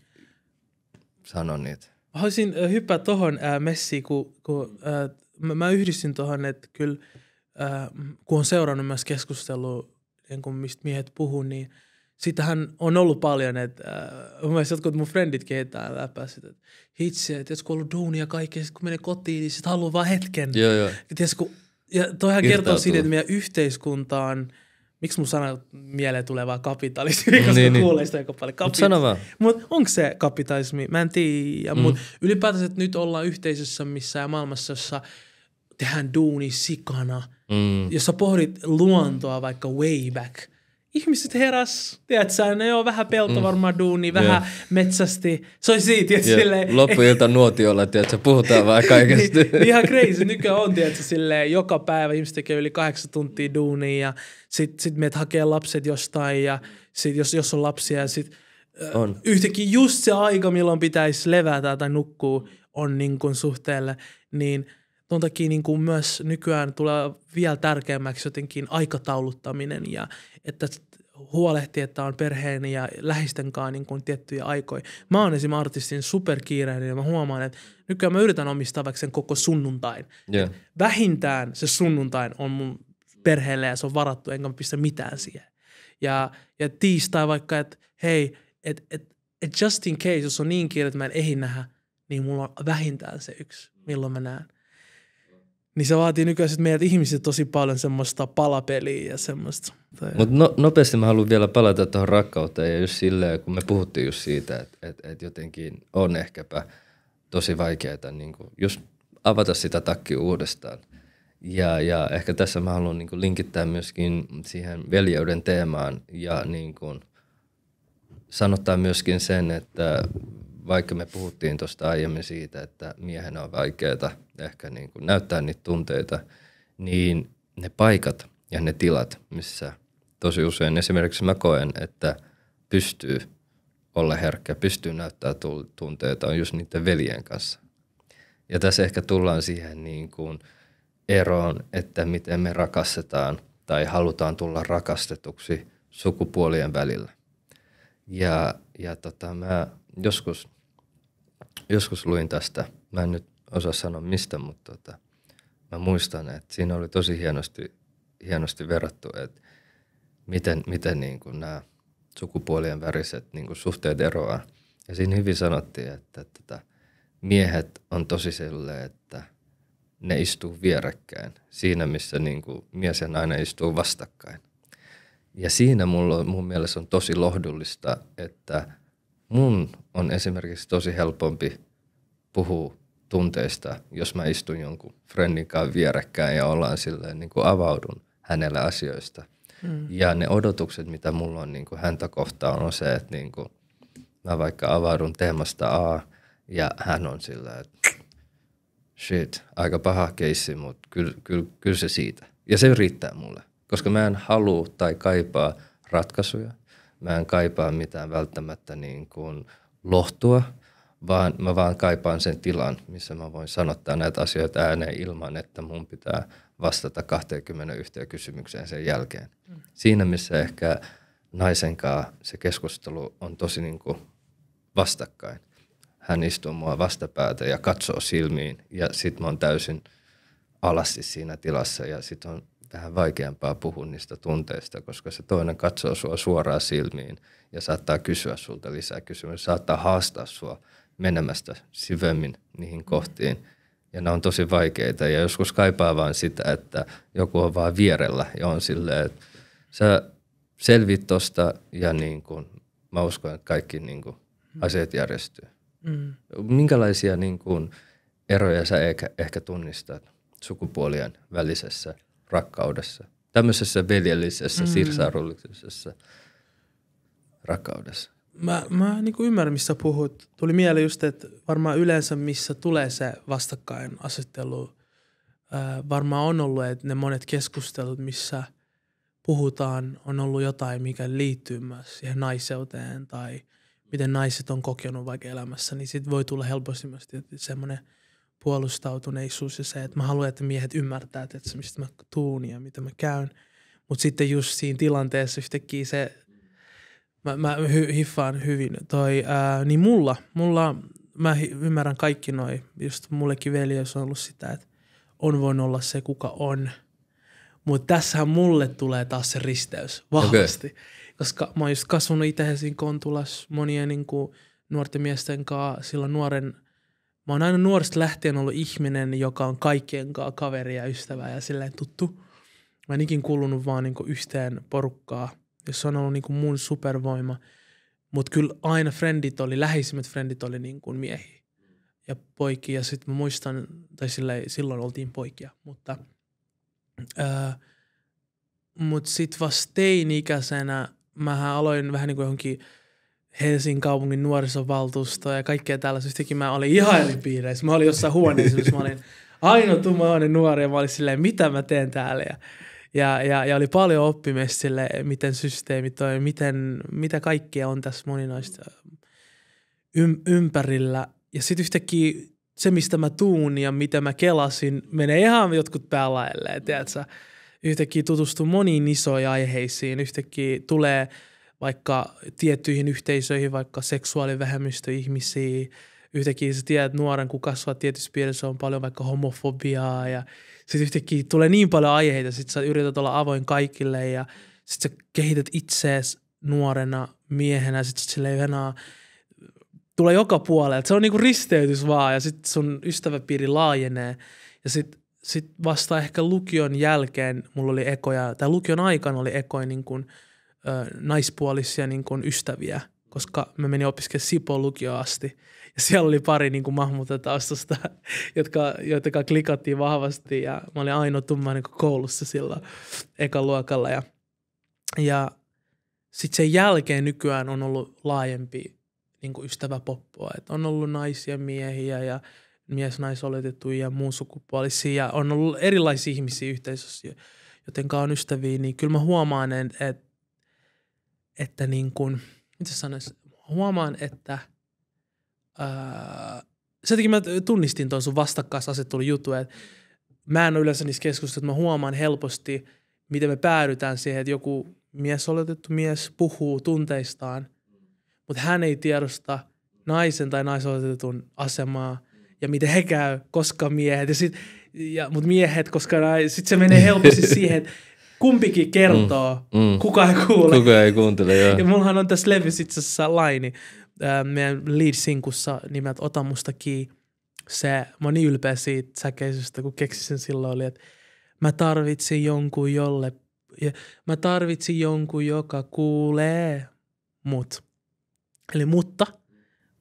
sanon niitä. Haluaisin äh, hyppää tuohon äh, messiin, kun, kun äh, mä, mä yhdistyn tuohon, että kyllä äh, kun on seurannut myös keskustelua, niin kun mistä miehet puhuu, niin – Sitähän on ollut paljon, että äh, mun mielestä jotkut mun frendit heittää läpää sitä, että hitsi, että jos kun on ollut duunia kaikkea, sit kun menee kotiin, niin sit haluaa vaan hetken. Joo, joo. ties, kun, ja toihan kertoo siitä, että meidän yhteiskuntaan, miksi mun sana mieleen tulee vaan kapitalismi, niin, koska niin, kuulee sitä aika paljon. Kapit- sano vaan. Mut onko se kapitalismi? Mä en tiedä, mm. mutta ylipäätänsä, että nyt ollaan yhteisössä missä ja maailmassa, jossa tehdään duuni sikana, mm. sä pohdit luontoa vaikka way back – ihmiset heräs, tiedätkö, ne on vähän pelto varmaan mm. duuni, vähän yeah. metsästi. Se oli siitä, että yeah. silleen... Loppuilta nuotiolla, tiedätkö, puhutaan vähän niin, kaikesta. niin, ihan crazy, nykyään on, tiedätkö, silleen, joka päivä ihmiset tekee yli kahdeksan tuntia duunia ja sit, sit meet hakee lapset jostain ja sit, jos, jos on lapsia ja sit... On. Äh, yhtäkkiä just se aika, milloin pitäisi levätä tai nukkua, on niin kuin suhteelle, niin – Tuon takia niin kuin myös nykyään tulee vielä tärkeämmäksi jotenkin aikatauluttaminen ja että huolehtii, että on perheen ja läheisten kanssa niin kuin tiettyjä aikoja. Mä oon esimerkiksi artistin superkiireinen ja mä huomaan, että nykyään mä yritän omistaa vaikka sen koko sunnuntain. Yeah. Vähintään se sunnuntain on mun perheelle ja se on varattu, enkä mä pistä mitään siihen. Ja, ja tiistai vaikka, että hei, että et, et just in case, jos on niin kiire, että mä en ehdi nähdä, niin mulla on vähintään se yksi, milloin mä näen. Niin se vaatii nykyisin meiltä ihmisiltä tosi paljon semmoista palapeliä ja semmoista. Mutta no, nopeasti mä haluan vielä palata tuohon rakkauteen ja just silleen, kun me puhuttiin just siitä, että et, et jotenkin on ehkäpä tosi vaikeaa niin just avata sitä takki uudestaan. Ja, ja ehkä tässä mä haluan niin linkittää myöskin siihen veljeyden teemaan ja niin sanottaa myöskin sen, että vaikka me puhuttiin tuosta aiemmin siitä, että miehen on vaikeaa ehkä niin kuin näyttää niitä tunteita, niin ne paikat ja ne tilat, missä tosi usein esimerkiksi mä koen, että pystyy olla herkkä, pystyy näyttää tunteita, on just niiden veljen kanssa. Ja tässä ehkä tullaan siihen niin kuin eroon, että miten me rakastetaan tai halutaan tulla rakastetuksi sukupuolien välillä. Ja, ja tota, mä joskus joskus luin tästä, mä en nyt osaa sanoa mistä, mutta tota, mä muistan, että siinä oli tosi hienosti, hienosti verrattu, että miten, miten niin kuin nämä sukupuolien väriset niin kuin suhteet eroaa. Ja siinä hyvin sanottiin, että, että, tota, että miehet on tosi silleen, että ne istuu vierekkäin siinä, missä niin kuin mies ja nainen istuu vastakkain. Ja siinä mulla, mun mielestä on tosi lohdullista, että – mun on esimerkiksi tosi helpompi puhua tunteista, jos mä istun jonkun friendin kanssa vierekkäin ja ollaan silleen, niin kuin avaudun hänelle asioista. Mm. Ja ne odotukset, mitä mulla on niin kuin häntä kohtaan, on se, että niin kuin mä vaikka avaudun teemasta A ja hän on sillä, että shit, aika paha keissi, mutta kyllä, kyllä, kyllä se siitä. Ja se riittää mulle, koska mä en halua tai kaipaa ratkaisuja – Mä en kaipaa mitään välttämättä niin kuin lohtua, vaan mä vaan kaipaan sen tilan, missä mä voin sanottaa näitä asioita ääneen ilman, että mun pitää vastata 21 kysymykseen sen jälkeen. Mm. Siinä, missä ehkä naisen kanssa se keskustelu on tosi niin kuin vastakkain. Hän istuu mua vastapäätä ja katsoo silmiin ja sit mä oon täysin alasti siinä tilassa ja sit on vähän vaikeampaa puhua niistä tunteista, koska se toinen katsoo sua suoraan silmiin ja saattaa kysyä sulta lisää kysymyksiä, saattaa haastaa sua menemästä syvemmin niihin kohtiin. Ja ne on tosi vaikeita ja joskus kaipaa vain sitä, että joku on vaan vierellä ja on silleen, että sä selvit tosta ja niin kuin, mä uskon, että kaikki niin kuin, mm. asiat järjestyy. Mm. Minkälaisia niin kuin, eroja sä ehkä, ehkä tunnistat sukupuolien välisessä – rakkaudessa, tämmöisessä veljellisessä, mm. sirsaarullisessa rakkaudessa. Mä, mä niin kuin ymmärrän, missä puhut. Tuli mieleen just, että varmaan yleensä missä tulee se vastakkainasettelu, ää, varmaan on ollut, että ne monet keskustelut, missä puhutaan, on ollut jotain, mikä liittyy myös siihen naiseuteen tai miten naiset on kokenut vaikka elämässä, niin sitten voi tulla helposti myös semmoinen – puolustautuneisuus ja se, että mä haluan, että miehet ymmärtää, että mistä mä tuun ja mitä mä käyn. Mutta sitten just siinä tilanteessa yhtäkkiä se, mä, mä hy, hiffaan hyvin, toi, ää, niin mulla, mulla, mä ymmärrän kaikki noi, just mullekin veljeys on ollut sitä, että on voinut olla se, kuka on. Mutta tässähän mulle tulee taas se risteys vahvasti, okay. koska mä oon just kasvanut itse Helsingin Kontulas monien niin kuin, nuorten miesten kanssa silloin nuoren – mä oon aina nuorista lähtien ollut ihminen, joka on kaikkien kanssa kaveri ja ystävä ja silleen tuttu. Mä en ikin kuulunut vaan niinku yhteen porukkaa, jos on ollut niinku mun supervoima. Mutta kyllä aina frendit oli, läheisimmät frendit oli niinku miehiä ja poikia. Ja sitten mä muistan, tai silleen, silloin oltiin poikia, mutta... Ää, öö, mut sitten vasta teini-ikäisenä mä aloin vähän niin kuin johonkin – Helsingin kaupungin nuorisovaltuusto ja kaikkea tällaista. Yhtäkkiä mä olin ihan eri piireissä. Mä olin jossain huoneessa, missä mä olin ainoa tummaainen nuori ja mä olin silleen, mitä mä teen täällä. Ja, ja, ja, ja oli paljon oppimista sille, miten systeemi toimii, miten, mitä kaikkea on tässä moninaista ym, ympärillä. Ja sitten yhtäkkiä se, mistä mä tuun ja mitä mä kelasin, menee ihan jotkut päälaelleen, tiedätkö? Yhtäkkiä tutustuu moniin isoihin aiheisiin, yhtäkkiä tulee – vaikka tiettyihin yhteisöihin, vaikka seksuaalivähemmistöihmisiin. Yhtäkkiä sä tiedät nuoren, kun kasvaa tietyssä piirissä, on paljon vaikka homofobiaa ja sitten yhtäkkiä tulee niin paljon aiheita, sitten sä yrität olla avoin kaikille ja sitten sä kehität itseäsi nuorena miehenä, sitten sille yhdenä tulee joka puolelta. Se on niinku risteytys vaan ja sitten sun ystäväpiiri laajenee ja sitten sit vasta ehkä lukion jälkeen mulla oli ekoja, tai lukion aikana oli ekoja niin kuin – naispuolisia niin kuin ystäviä, koska me menin opiskelemaan Sipoon lukioon asti. Ja siellä oli pari niin maahanmuuttajataustosta, jotka, jotka klikattiin vahvasti ja mä olin ainoa tumma niin koulussa sillä ekan luokalla. Ja, ja sitten sen jälkeen nykyään on ollut laajempi niin kuin ystäväpoppoa. Et on ollut naisia, miehiä ja mies-naisoletettuja ja muun sukupuolisia. Ja on ollut erilaisia ihmisiä yhteisössä, jotenka on ystäviä. Niin kyllä mä huomaan, että että niin kuin, mitä sanois, huomaan, että ää, sen takia mä tunnistin tuon sun vastakkaisasettelun jutun, että mä en ole yleensä niissä keskusteluissa, että mä huomaan helposti, miten me päädytään siihen, että joku mies oletettu mies puhuu tunteistaan, mutta hän ei tiedosta naisen tai naisolotetun asemaa ja miten he käy, koska miehet. Ja sit, ja, mutta miehet, koska sitten se menee helposti siihen, että kumpikin kertoo, mm, mm. kuka ei kuule. Kuka ei kuuntele, joo. Ja mullahan on tässä levyssä itse asiassa laini äh, meidän lead-sinkussa nimeltä Ota musta Se, mä oon niin ylpeä siitä säkeisystä, kun keksin sen silloin oli, että mä tarvitsin jonkun jolle, ja mä tarvitsin jonkun, joka kuulee mut. Eli mutta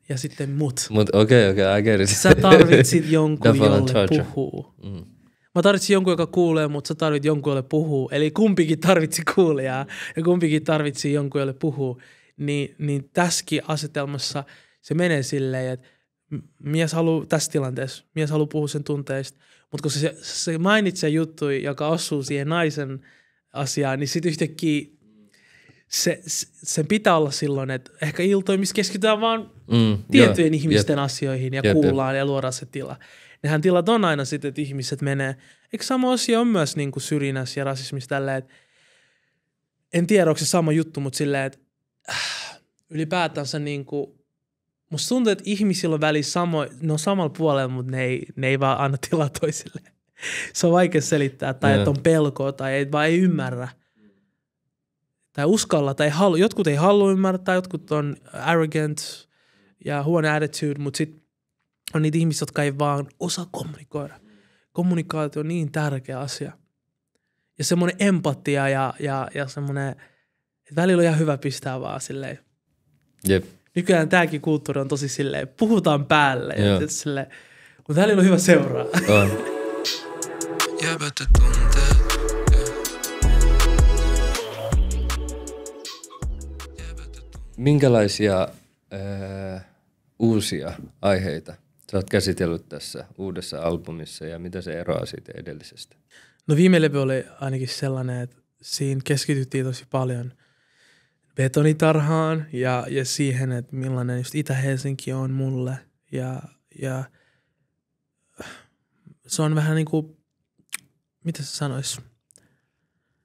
ja sitten mut. Mut, okei, okay, okei, okay, I get it. Sä tarvitsit jonkun, jolle puhuu. Mm. Mä tarvitsin jonkun, joka kuulee, mutta sä tarvit jonkun, jolle puhuu. Eli kumpikin tarvitsi kuulijaa ja kumpikin tarvitsi jonkun, jolle puhuu. Niin, niin tässäkin asetelmassa se menee silleen, että mies haluaa tässä tilanteessa, mies haluaa puhua sen tunteista. Mutta kun se, se mainitsee juttu, joka osuu siihen naisen asiaan, niin sitten yhtäkkiä se, sen pitää olla silloin, että ehkä iltoimissa keskitytään vaan mm, tiettyjen yeah, ihmisten yeah, asioihin ja yeah, kuullaan yeah. ja luodaan se tila nehän tilat on aina sitten, että ihmiset menee. Eikö sama asia on myös niin kuin syrjinnässä ja rasismissa tällä, että en tiedä, onko se sama juttu, mutta silleen, että äh, ylipäätänsä niin kuin, musta tuntuu, että ihmisillä on väli samo, ne on samalla puolella, mutta ne ei, ne ei vaan anna tilaa toisille. se on vaikea selittää, tai yeah. että on pelkoa, tai ei, vaan ei ymmärrä tai uskalla tai halu, jotkut ei halua ymmärtää, jotkut on arrogant ja huono attitude, mutta sitten on niitä ihmisiä, jotka ei vaan osaa kommunikoida. Kommunikaatio on niin tärkeä asia. Ja semmoinen empatia ja, ja, ja semmoinen, että välillä on ihan hyvä pistää vaan silleen. Jep. Nykyään tämäkin kulttuuri on tosi silleen, puhutaan päälle. Ja et, silleen, mutta välillä on hyvä seuraa. On. Minkälaisia äh, uusia aiheita sä oot käsitellyt tässä uudessa albumissa ja mitä se eroaa siitä edellisestä? No viime levy oli ainakin sellainen, että siinä keskityttiin tosi paljon betonitarhaan ja, ja siihen, että millainen just Itä-Helsinki on mulle. Ja, ja se on vähän niin kuin, mitä se sanois?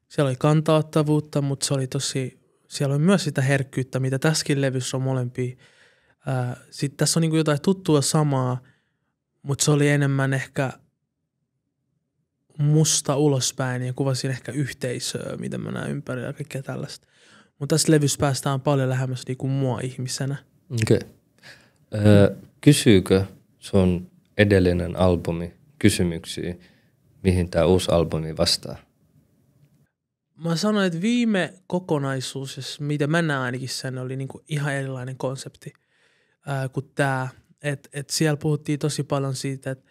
siellä oli kantaottavuutta, mutta se oli tosi, siellä oli myös sitä herkkyyttä, mitä tässäkin levyssä on molempia sitten tässä on niin kuin jotain tuttua samaa, mutta se oli enemmän ehkä musta ulospäin ja kuvasin ehkä yhteisöä, mitä mä näen ympärillä ja kaikkea tällaista. Mutta tässä levyssä päästään paljon lähemmäs niin kuin mua ihmisenä. Okay. Öö, kysyykö sun edellinen albumi kysymyksiä, mihin tämä uusi albumi vastaa? Mä sanoin, että viime kokonaisuus, mitä mä näen ainakin sen, oli niinku ihan erilainen konsepti ää, kuin tämä. Et, et siellä puhuttiin tosi paljon siitä, että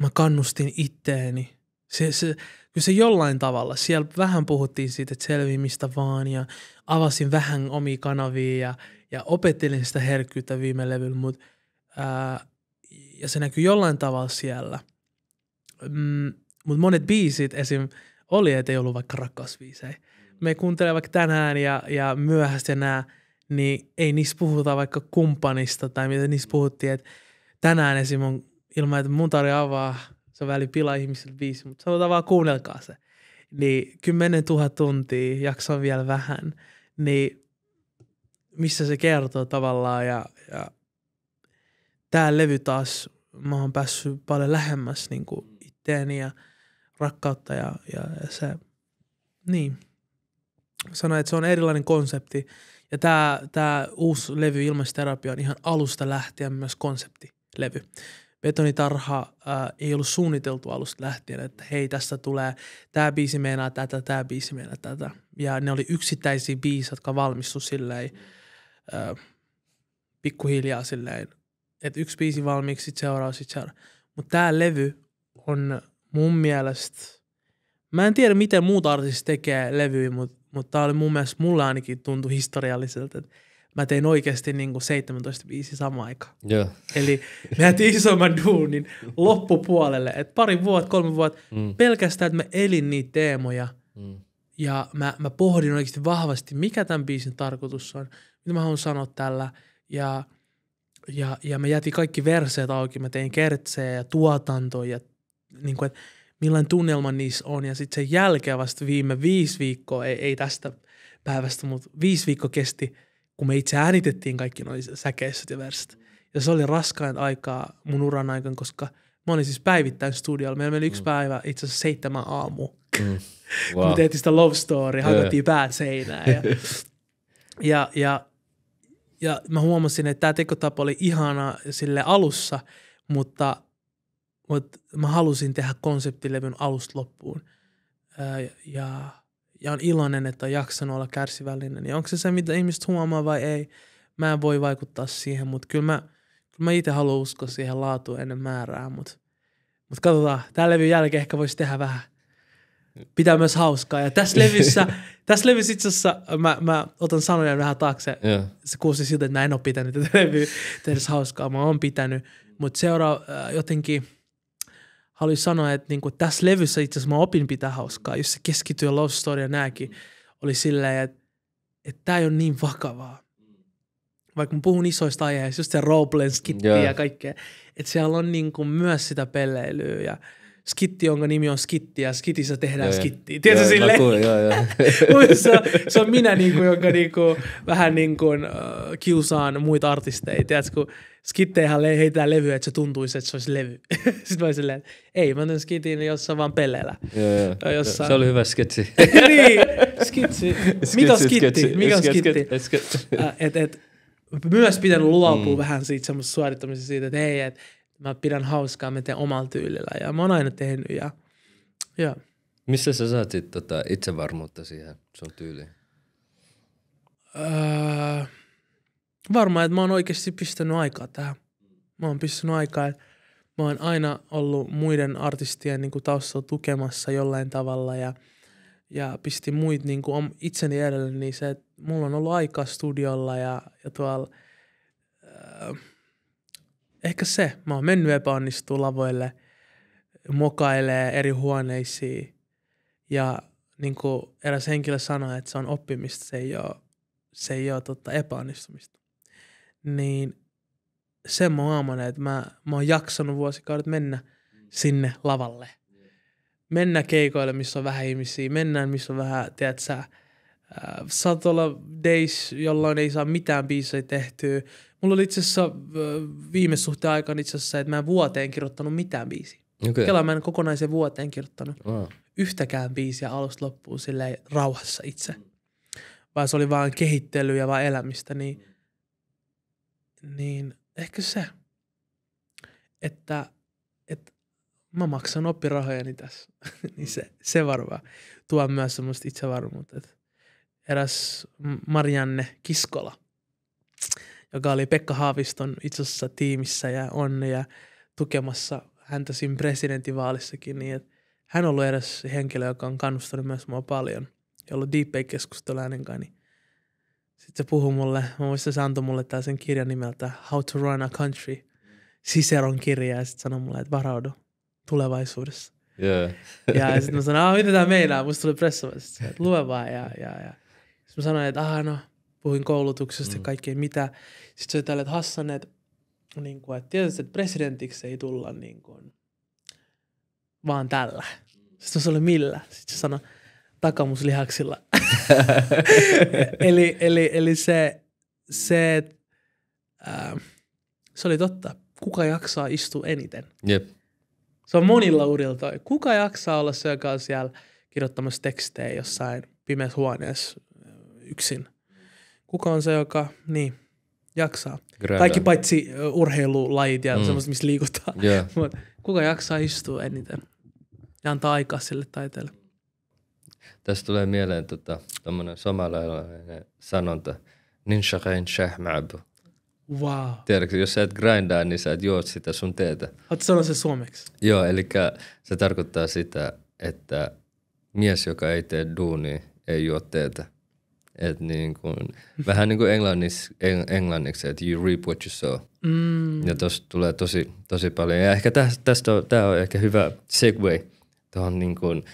mä kannustin itteeni. Se, se, kyllä se jollain tavalla. Siellä vähän puhuttiin siitä, että selviimistä vaan ja avasin vähän omia kanavia ja, ja opettelin sitä herkkyyttä viime levyllä, mut, ää, ja se näkyy jollain tavalla siellä. Mm, mutta monet biisit esim. oli, ei ollut vaikka rakkausbiisejä. Me kuuntelemme vaikka tänään ja, ja myöhästi nämä – niin ei niissä puhuta vaikka kumppanista tai mitä niissä puhuttiin, että tänään esim. on ilman, että mun tarja avaa, se väli pila ihmisille viisi, mutta sanotaan vaan kuunnelkaa se. Niin 10 000 tuntia, jakson vielä vähän, niin missä se kertoo tavallaan ja, ja tämä levy taas, mä oon päässyt paljon lähemmäs niin itteeni ja rakkautta ja, ja, ja se, niin. Sanoin, että se on erilainen konsepti ja tämä tää uusi levy Ilmaisterapia on ihan alusta lähtien myös konseptilevy. Betonitarha äh, ei ollut suunniteltu alusta lähtien, että hei tässä tulee, tämä biisi meinaa tätä, tämä biisi meinaa tätä. Ja ne oli yksittäisiä biisi, jotka valmistu silleen äh, pikkuhiljaa silleen, että yksi biisi valmiiksi, sitten seuraava, sitten seuraava. Mutta tämä levy on mun mielestä, mä en tiedä miten muut artistit tekee levyjä, mutta mutta tämä oli mun mielestä, mulle ainakin tuntui historialliselta, että mä tein oikeasti niin 17 5 samaan aikaan. Yeah. Eli mä jätin isomman duunin loppupuolelle. Et pari vuotta, kolme vuotta mm. pelkästään, että mä elin niitä teemoja. Mm. Ja mä, mä pohdin oikeasti vahvasti, mikä tämän biisin tarkoitus on, mitä mä haluan sanoa tällä. Ja, ja, ja mä jätin kaikki verseet auki, mä tein kertsejä ja tuotantoja. Niin kuin, että millainen tunnelma niissä on. Ja sitten sen jälkeen vasta viime viisi viikkoa, ei, ei tästä päivästä, mutta viisi viikkoa kesti, kun me itse äänitettiin kaikki noin säkeissä ja verset. Ja se oli raskain aikaa mun uran aikana, koska mä olin siis päivittäin studiolla. Meillä meni yksi mm. päivä itse asiassa seitsemän aamu. Mm. Wow. kun me tehtiin sitä love story, hakattiin päät seinään. Ja, ja, ja, ja mä huomasin, että tämä tekotapa oli ihana sille alussa, mutta – mutta mä halusin tehdä konseptilevyn alusta loppuun. Ää, ja, ja on iloinen, että on jaksanut olla kärsivällinen. Ja niin onko se se, mitä ihmiset huomaa vai ei? Mä en voi vaikuttaa siihen, mutta kyllä mä, kyllä mä itse haluan uskoa siihen laatuun ennen määrää. Mutta mut katsotaan, tämän levyn jälkeen ehkä voisi tehdä vähän pitää myös hauskaa. Ja tässä levyssä, tässä levyssä itse asiassa mä, mä otan sanoja vähän taakse. Yeah. Se kuulosti siltä, että mä en ole pitänyt tätä levyä tehdä hauskaa. Mä oon pitänyt, mutta seuraava jotenkin – haluaisin sanoa, että niinku, tässä levyssä itse asiassa mä opin pitää hauskaa, jos se keskittyy love story ja nääkin oli silleen, että et tämä ei ole niin vakavaa. Vaikka mä puhun isoista aiheista, just se Roblen skitti yeah. ja kaikkea, että siellä on niinku myös sitä pelleilyä ja – skitti, jonka nimi on skitti ja skitissä tehdään joo, skittiä. Tiedätkö sille? se, on, se on minä, kuin, niinku, jonka kuin, niinku, vähän kuin, niinku, uh, äh, kiusaan muita artisteja. Tiedätkö, kun skitteihän le- heitetään levyä, että se tuntuisi, että se olisi levy. Sitten mä olin silleen, ei, mä teen skitin jossain vaan peleillä. Joo, Jossain... Se oli hyvä sketsi. niin, skitsi. Mitä skitti? Mikä on skitti? myös pitänyt luopua mm. vähän siitä semmoista suorittamisesta siitä, että hei, että mä pidän hauskaa, mä teen omalla tyylillä ja mä oon aina tehnyt ja, ja. Missä sä saat sit tota itsevarmuutta siihen sun tyyliin? Öö, varmaan, että mä oon oikeasti pistänyt aikaa tähän. Mä oon pistänyt aikaa, että mä oon aina ollut muiden artistien niin kuin taustalla tukemassa jollain tavalla ja, ja pisti muit niin kuin itseni edelle, niin se, että mulla on ollut aikaa studiolla ja, ja tuolla öö, ehkä se. Mä oon mennyt epäonnistuu lavoille, mokailee eri huoneisiin ja niin kuin eräs henkilö sanoi, että se on oppimista, se ei ole, se ei ole tota epäonnistumista. Niin se mä oon että mä, mä oon jaksanut vuosikaudet mennä sinne lavalle. Mennä keikoille, missä on vähän ihmisiä, mennään, missä on vähän, tiedät sä, äh, saat olla days, jolloin ei saa mitään biisejä tehtyä, Mulla oli itse asiassa viime suhteen aikaan itse asiassa, että mä en vuoteen kirjoittanut mitään biisiä. Okay. Kela mä en kokonaisen vuoteen kirjoittanut wow. yhtäkään biisiä alusta loppuun silleen rauhassa itse. Vaan se oli vaan kehittelyä ja vaan elämistä, niin, niin ehkä se, että, että mä maksan oppirahojani tässä. niin se, se varmaan tuo myös semmoista itsevarmuutta. eräs Marianne Kiskola joka oli Pekka Haaviston itse asiassa tiimissä ja on ja tukemassa häntä siinä presidentinvaalissakin. Niin että hän on ollut edes henkilö, joka on kannustanut myös mua paljon ja ollut deepfake-keskustelu hänen kanssa. Niin sitten se puhui mulle, mä muistan se antoi mulle tää sen kirjan nimeltä How to Run a Country, Ciceron kirja ja sitten sanoi mulle, että varaudu tulevaisuudessa. Yeah. ja sitten mä sanoin, mitä tämä meinaa, musta tuli pressa, että lue vaan ja, ja, ja. Sitten mä sanoin, että ah no, puhuin koulutuksesta mm. ja kaikkea mitä. Sitten se oli tälle, että Hassan, että, niin kuin, että tietysti, että presidentiksi ei tulla niin kuin, vaan tällä. Sitten se oli millä? Sitten se sanoi, takamuslihaksilla. eli, eli, eli se, se, ää, se oli totta. Kuka jaksaa istua eniten? Jep. Se on monilla urilta. Kuka jaksaa olla se, joka on siellä kirjoittamassa tekstejä jossain pimeässä huoneessa yksin? kuka on se, joka niin, jaksaa? Grönlän. Kaikki paitsi urheilulajit ja mm. semmoista, missä liikutaan. Yeah. Mut kuka jaksaa istua eniten ja antaa aikaa sille taiteelle? Tässä tulee mieleen tota, tämmöinen samanlainen sanonta. Ninja shah shahma'bu. Wow. Tiedätkö, jos sä et grindaa, niin sä et juo sitä sun teetä. Oletko sanonut se suomeksi? Joo, eli se tarkoittaa sitä, että mies, joka ei tee duunia, ei juo teetä. Et niin kuin, vähän niin kuin englanniksi, englanniksi, että you reap what you sow. Mm. Ja tuossa tulee tosi, tosi paljon. Ja ehkä tästä, tästä on, tämä on ehkä hyvä segue tuohon niin kuin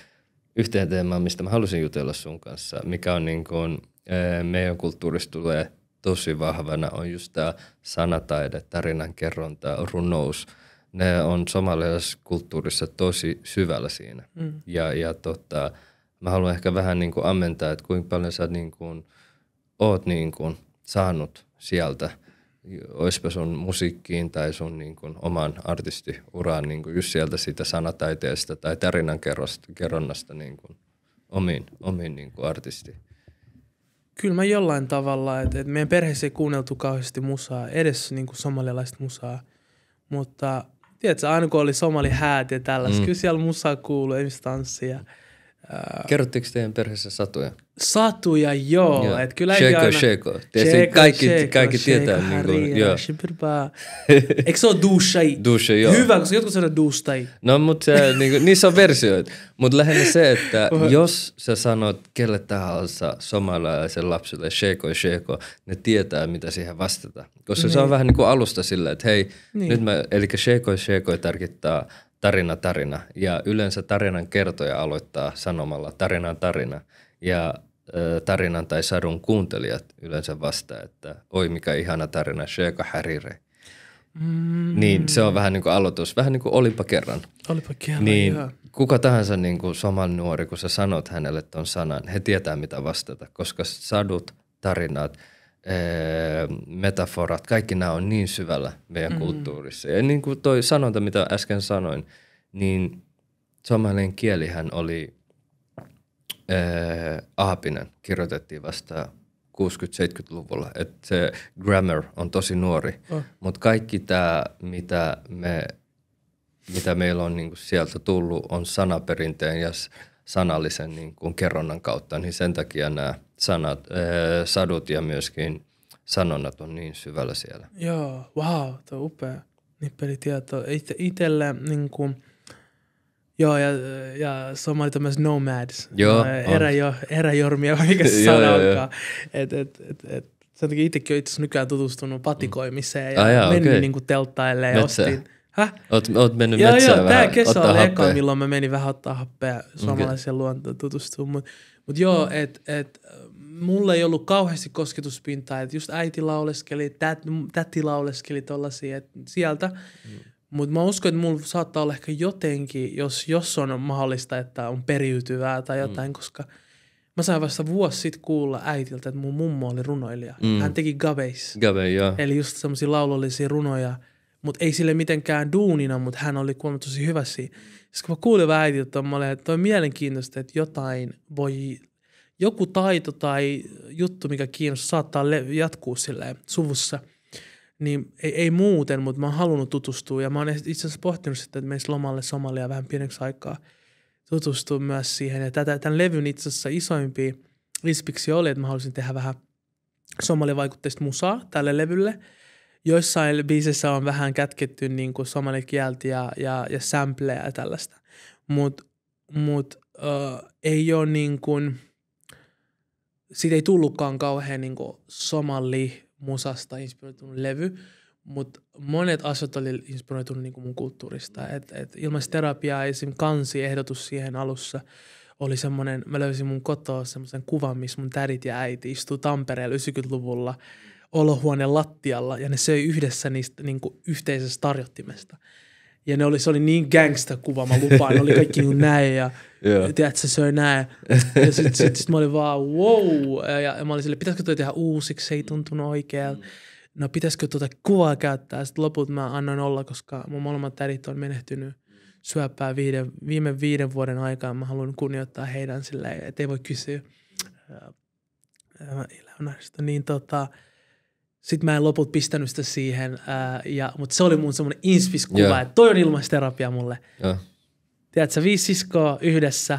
yhteen teemaan, mistä mä halusin jutella sun kanssa, mikä on niin kuin, eh, meidän kulttuurissa tulee tosi vahvana, on just tämä sanataide, tarinankerronta, runous. Ne on somalaisessa kulttuurissa tosi syvällä siinä. Mm. Ja, ja tota, mä haluan ehkä vähän niin kuin ammentaa, että kuinka paljon sä niin kuin, oot niin kuin, saanut sieltä, oispa sun musiikkiin tai sun niin kuin, oman artistiuraan niin kuin, just sieltä sitä sanataiteesta tai tarinan kerronnasta niin kuin, omiin, omiin niin kuin, artisti. Kyllä mä jollain tavalla, että, että meidän perheessä ei kuunneltu kauheasti musaa, edes niin kuin somalialaista musaa, mutta tiedätkö, aina kun oli somali häät ja tällaiset, mm. kyllä siellä musaa kuuluu, esimerkiksi tanssia. Mm Äh, Kerrotteko teidän perheessä satuja? Satuja, joo. joo. Et kyllä sheko, aina... sheko. sheko, kaikki, sheiko, kaikki sheko, tietää. Sheiko, niin kuin, joo. Eikö se ole dushai? Dushai, joo. Hyvä, koska jotkut sanoo dushai. No, mutta se, niinku, niissä on versioita. Mutta lähinnä se, että jos sä sanot kelle tahansa somalaisen lapselle sheko, sheko, ne tietää, mitä siihen vastata. Koska niin. se on niin. vähän niin kuin alusta silleen, että hei, niin. nyt mä, eli sheiko, sheko tarkoittaa – tarina tarina. Ja yleensä tarinan kertoja aloittaa sanomalla tarinan tarina. Ja tarinan tai sadun kuuntelijat yleensä vastaa, että oi mikä ihana tarina, Sheikha Harire. Mm. Niin se on vähän niin kuin aloitus, vähän niin kuin olipa kerran. Olipa kerran, Niin kuka tahansa niin kuin soman nuori, kun sä sanot hänelle ton sanan, he tietää mitä vastata, koska sadut, tarinat – Öö, metaforat, kaikki nämä on niin syvällä meidän mm. kulttuurissa. Ja niin kuin toi sanonta, mitä äsken sanoin, niin suomalainen kielihän oli ää, öö, aapinen, kirjoitettiin vasta 60-70-luvulla. Et se grammar on tosi nuori, oh. mutta kaikki tämä, mitä, me, mitä meillä on niin kuin sieltä tullut, on sanaperinteen ja sanallisen niin kuin kerronnan kautta, niin sen takia nämä – sanat, äh, sadut ja myöskin sanonnat on niin syvällä siellä. Joo, wow, tuo on upea nippelitieto. It- itelle niin kuin, joo, ja, ja somalit on myös nomads. Joo, jo, Eräjormia, vai mikä se sana onkaan. Et, et, et, et, sen takia itsekin olen itse nykyään tutustunut patikoimiseen ja ah, jaa, mennyt okay. kuin niinku telttaille ja Metsä. ostin. Häh? Oot, oot mennyt joo, metsään joo, vähän, Tämä kesä oli eka, milloin mä menin vähän ottaa happea suomalaisen okay. luontoon tutustumaan. Mutta mutta joo, että mm. et, äh, mulla ei ollut kauheasti kosketuspintaa, että just äiti lauleskeli, tät, täti lauleskeli tollasia, et sieltä. Mm. Mutta mä uskon, että mulla saattaa olla ehkä jotenkin, jos, jos on mahdollista, että on periytyvää tai jotain, mm. koska mä sain vasta vuosi sitten kuulla äitiltä, että mun mummo oli runoilija. Mm. Hän teki gaveis. Gave, joo. Eli just semmoisia laulullisia runoja, mutta ei sille mitenkään duunina, mutta hän oli kuulemma tosi hyvä siinä. Siis kun mä kuulin vähän äitiltä olin, että on mielenkiintoista, että jotain voi, joku taito tai juttu, mikä kiinnostaa, saattaa le- jatkuu silleen suvussa. Niin ei, ei muuten, mutta mä oon halunnut tutustua ja mä oon itse asiassa pohtinut sitten, että menisin lomalle Somalia vähän pieneksi aikaa tutustua myös siihen. Ja tätä, tämän levyn itse asiassa isoimpi ispiksi oli, että mä halusin tehdä vähän somalivaikutteista musaa tälle levylle – joissain biisissä on vähän kätketty niin kuin somalikieltä ja, ja, ja sampleja ja tällaista. Mutta mut, äh, ei ole niin kuin, siitä ei tullutkaan kauhean niin kuin somali musasta inspiroitunut levy, mutta monet asiat oli inspiroitunut niin kuin mun kulttuurista. Et, et ilmaisterapiaa, esim. ehdotus siihen alussa oli semmoinen, mä löysin mun kotoa semmoisen kuvan, missä mun tärit ja äiti istuu Tampereella 90-luvulla – olohuoneen lattialla ja ne söi yhdessä niistä niin kuin yhteisestä tarjottimesta. Ja ne oli, se oli niin gangsta kuva, mä lupaan. Ne oli kaikki niin näin ja yeah. se söi näin. Ja sit, sit, sit mä olin vaan wow. Ja, ja mä olin sille, pitäisikö toi tehdä uusiksi, se ei tuntunut oikein. Mm. No pitäisikö tuota kuvaa käyttää? Sitten loput mä annoin olla, koska mun molemmat äidit on menehtynyt syöpää viiden, viime viiden vuoden aikaa. Mä haluan kunnioittaa heidän silleen, ettei voi kysyä. Ää, niin tota, sitten mä en loput pistänyt sitä siihen, ja, mutta se oli mun semmoinen inspiskuva, yeah. että toi on ilmaisterapia mulle. Yeah. Tiedätkö, viisi siskoa yhdessä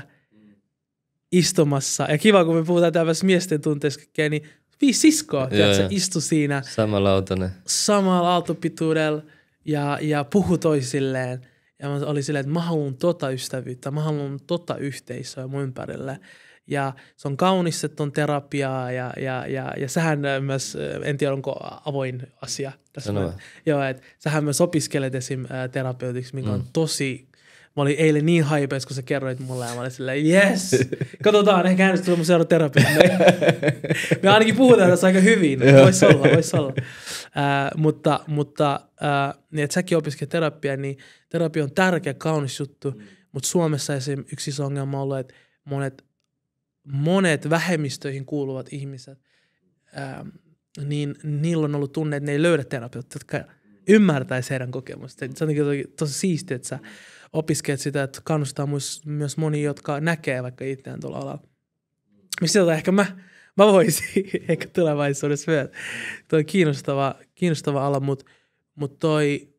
istumassa. Ja kiva, kun me puhutaan tämmöisestä miesten tunteista niin viisi siskoa, yeah, tiedätkö, yeah. istu siinä. Samalla autonen. Samalla aaltopituudella ja, ja puhu toisilleen. Ja mä olin silleen, että mä haluan tota ystävyyttä, mä haluan tota yhteisöä mun ympärille ja se on kaunis, että on terapiaa ja, ja, ja, ja sähän äh, myös, äh, en tiedä onko avoin asia tässä. No. joo, että sähän myös opiskelet esim. Äh, terapeutiksi, mikä mm. on tosi Mä olin eilen niin haipeis, kun sä kerroit mulle ja mä olin silleen, yes! Katsotaan, ehkä tulee mun seuraava terapia. Me ainakin puhutaan tässä aika hyvin. Voisi olla, voisi olla. Äh, mutta mutta äh, niin, että säkin opiskelet terapiaa, niin terapia on tärkeä, kaunis juttu. Mm. Mutta Suomessa esim. yksi iso ongelma on ollut, että monet monet vähemmistöihin kuuluvat ihmiset, ää, niin niillä on ollut tunne, että ne ei löydä terapeutta, jotka ymmärtäisi heidän kokemusta. Se on tosi siistiä, että sä opiskelet sitä, että kannustaa myös, myös moni, jotka näkee vaikka itseään tuolla alalla. Mistä tota ehkä mä, mä voisin ehkä tulevaisuudessa myös. Tuo on kiinnostava, kiinnostava ala, mutta mut toi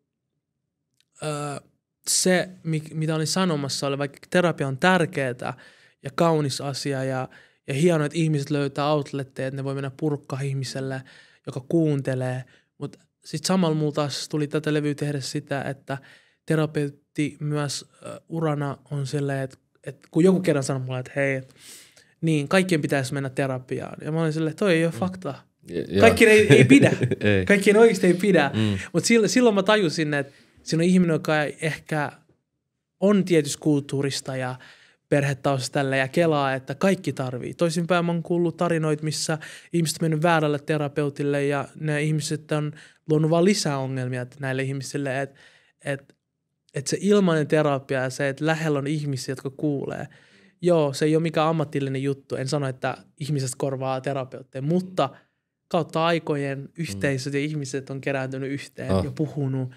öö, se, mitä olin sanomassa, oli vaikka terapia on tärkeää, ja kaunis asia ja, ja hienoa, että ihmiset löytää outletteja, että ne voi mennä purkka ihmiselle, joka kuuntelee. Mutta sitten samalla mulla taas tuli tätä levyä tehdä sitä, että terapeutti myös urana on silleen, että, että kun joku kerran sanoi mulle, että hei, niin kaikkien pitäisi mennä terapiaan. Ja mä olin silleen, toi ei ole mm. fakta. Ja. ei, ei pidä. ei. Kaikkien oikeasti ei pidä. Mm. Mutta silloin, silloin mä tajusin, että siinä on ihminen, joka ehkä on tietystä kulttuurista ja – perhetaustalla ja kelaa, että kaikki tarvii. Toisinpäin mä oon kuullut tarinoita, missä ihmiset on mennyt väärälle terapeutille ja ne ihmiset on luonut vaan lisää ongelmia näille ihmisille, että et, et se ilmainen terapia ja se, että lähellä on ihmisiä, jotka kuulee. Joo, se ei ole mikään ammatillinen juttu. En sano, että ihmiset korvaa terapeutteja, mutta kautta aikojen mm. yhteisöt mm. ja ihmiset on kerääntynyt yhteen ah. ja puhunut,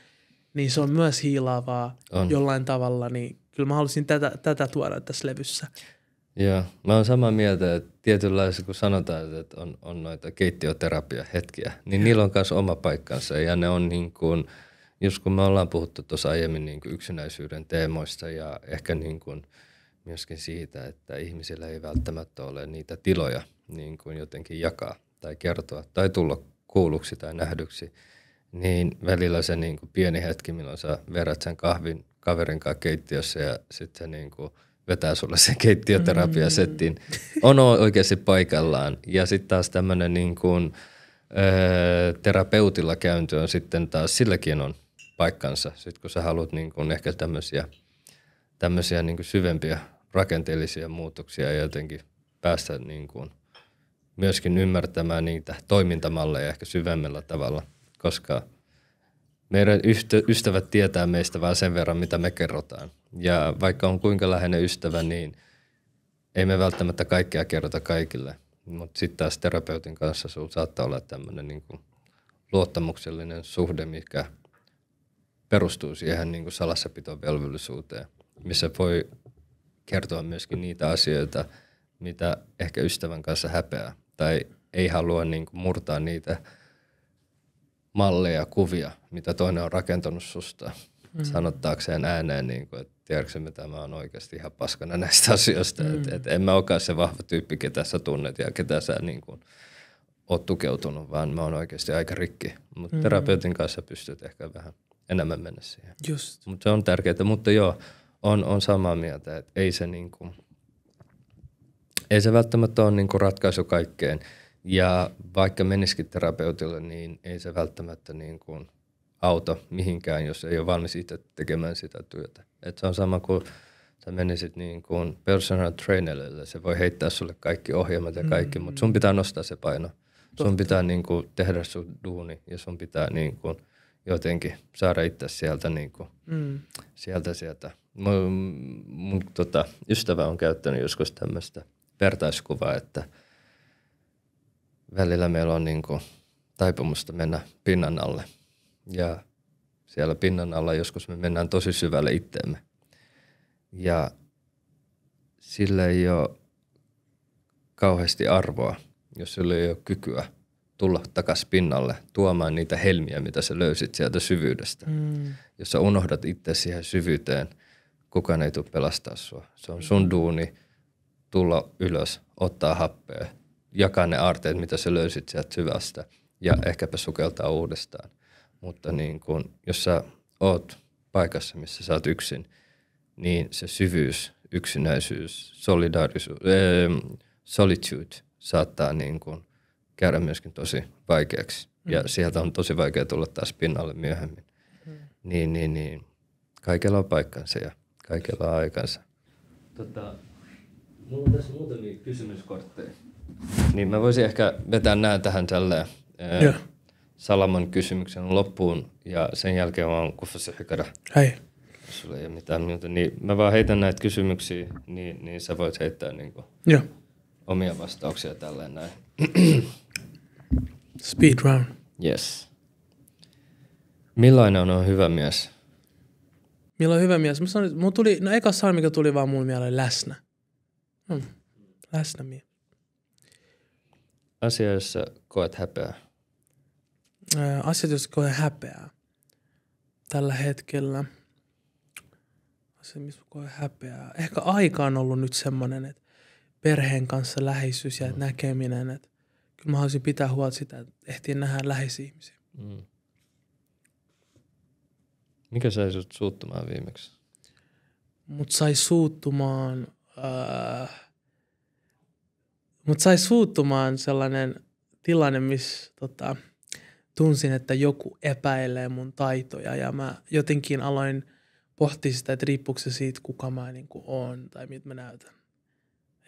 niin se on myös hiilaavaa on. jollain tavalla, niin kyllä mä halusin tätä, tätä tuoda tässä levyssä. Joo, mä oon samaa mieltä, että tietynlaisia, kun sanotaan, että on, on noita keittiöterapiahetkiä, niin ja. niillä on myös oma paikkansa ja ne on niin kuin, just kun me ollaan puhuttu tuossa aiemmin niin kuin yksinäisyyden teemoista ja ehkä niin kuin myöskin siitä, että ihmisillä ei välttämättä ole niitä tiloja niin kuin jotenkin jakaa tai kertoa tai tulla kuulluksi tai nähdyksi, niin välillä se niin kuin pieni hetki, milloin sä verrat sen kahvin kaverin kanssa keittiössä ja sitten niin kuin vetää sulle sen keittiöterapiasetin, mm. on oikeasti paikallaan. Ja sitten taas tämmöinen niin kuin, öö, terapeutilla käynti on sitten taas, silläkin on paikkansa, sitten kun sä haluat niin kuin ehkä tämmöisiä, tämmöisiä niin kuin syvempiä rakenteellisia muutoksia ja jotenkin päästä niin kuin myöskin ymmärtämään niitä toimintamalleja ehkä syvemmällä tavalla, koska – meidän ystävät tietää meistä vain sen verran, mitä me kerrotaan. Ja vaikka on kuinka läheinen ystävä, niin ei me välttämättä kaikkea kerrota kaikille. Mutta sitten taas terapeutin kanssa sinulla saattaa olla tämmöinen niinku luottamuksellinen suhde, mikä perustuu siihen niinku salassapitovelvollisuuteen, missä voi kertoa myöskin niitä asioita, mitä ehkä ystävän kanssa häpeää tai ei halua niinku murtaa niitä – malleja, kuvia, mitä toinen on rakentanut susta mm. sanottaakseen ääneen, niin kuin, että tiedätkö mitä mä oon oikeasti ihan paskana näistä asioista. Mm. Et, et en mä olekaan se vahva tyyppi, ketä sä tunnet ja ketä sä niin kuin, oot tukeutunut, vaan mä oon oikeasti aika rikki. Mutta mm. terapeutin kanssa pystyt ehkä vähän enemmän mennä siihen. Mutta se on tärkeää. Mutta joo, on, on samaa mieltä, että ei se, niin kuin, ei se välttämättä ole niin kuin ratkaisu kaikkeen – ja vaikka menisikin terapeutille, niin ei se välttämättä niin kuin auta mihinkään, jos ei ole valmis itse tekemään sitä työtä. Et se on sama kuin sä menisit niin kuin personal trainerille, se voi heittää sulle kaikki ohjelmat ja kaikki, mm-hmm. mutta sun pitää nostaa se paino. Totta. Sun pitää niin kuin tehdä sun duuni ja sun pitää niin kuin jotenkin saada itse sieltä, niin kuin, mm. sieltä, sieltä. Mun, mun tota, ystävä on käyttänyt joskus tämmöistä vertaiskuvaa, että – välillä meillä on niin kuin taipumusta mennä pinnan alle. Ja siellä pinnan alla joskus me mennään tosi syvälle itteemme. Ja sillä ei ole kauheasti arvoa, jos sillä ei ole kykyä tulla takaisin pinnalle tuomaan niitä helmiä, mitä sä löysit sieltä syvyydestä. Mm. Jos sä unohdat itse siihen syvyyteen, kukaan ei tule pelastaa sua. Se on sun duuni tulla ylös, ottaa happea – jakaa ne aarteet, mitä sä löysit sieltä syvästä ja ehkäpä sukeltaa uudestaan. Mutta niin kun, jos sä oot paikassa, missä sä oot yksin, niin se syvyys, yksinäisyys, solidarisuus, äh, solitude saattaa niin kun käydä myöskin tosi vaikeaksi. Mm. Ja sieltä on tosi vaikea tulla taas pinnalle myöhemmin. Mm. Niin, niin, niin. Kaikella on paikkansa ja kaikella on aikansa. Tota, mulla on tässä muutamia kysymyskortteja. Niin mä voisin ehkä vetää nämä tähän tälleen. ää, Salaman kysymyksen loppuun ja sen jälkeen mä oon kuffassa hykärä. Hei. sulla ei ole mitään muuta, niin mä vaan heitän näitä kysymyksiä, niin, niin sä voit heittää niin kuin omia vastauksia tälleen näin. Speed round. Yes. Millainen on hyvä mies? Milloin hyvä mies? Mä sanoin, mun tuli, no eka sana, mikä tuli vaan mulle mieleen, läsnä. Hmm. Läsnä mies. Asia, jossa koet häpeää. Äh, asiat, jossa koen häpeää tällä hetkellä. Asia, missä koen häpeää. Ehkä aika on ollut nyt semmoinen, että perheen kanssa läheisyys ja mm. näkeminen. Että kyllä mä haluaisin pitää huolta sitä, että ehtiin nähdä läheisiä ihmisiä. Mm. Mikä sai sut suuttumaan viimeksi? Mut sai suuttumaan... Äh, mutta sai suuttumaan sellainen tilanne, missä tota, tunsin, että joku epäilee mun taitoja ja mä jotenkin aloin pohtia sitä, että riippuuko se siitä, kuka mä niin oon tai mitä mä näytän.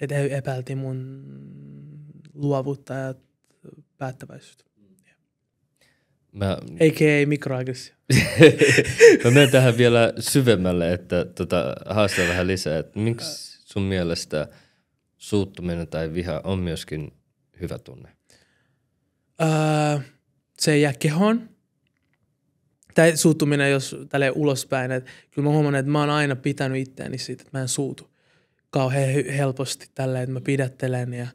Että he epäilti mun luovuutta ja päättäväisyyttä. Mm. Mä... A.k.a. mikroaggressio. mä menen tähän vielä syvemmälle, että tota, haastan vähän lisää, että miksi sun mielestä – suuttuminen tai viha on myöskin hyvä tunne? Öö, se ei jää kehoon. Tai suuttuminen, jos tälle ulospäin. Et kyllä mä huomannut, että mä oon aina pitänyt itseäni siitä, että mä en suutu kauhean helposti tälleen, että mä pidättelen ja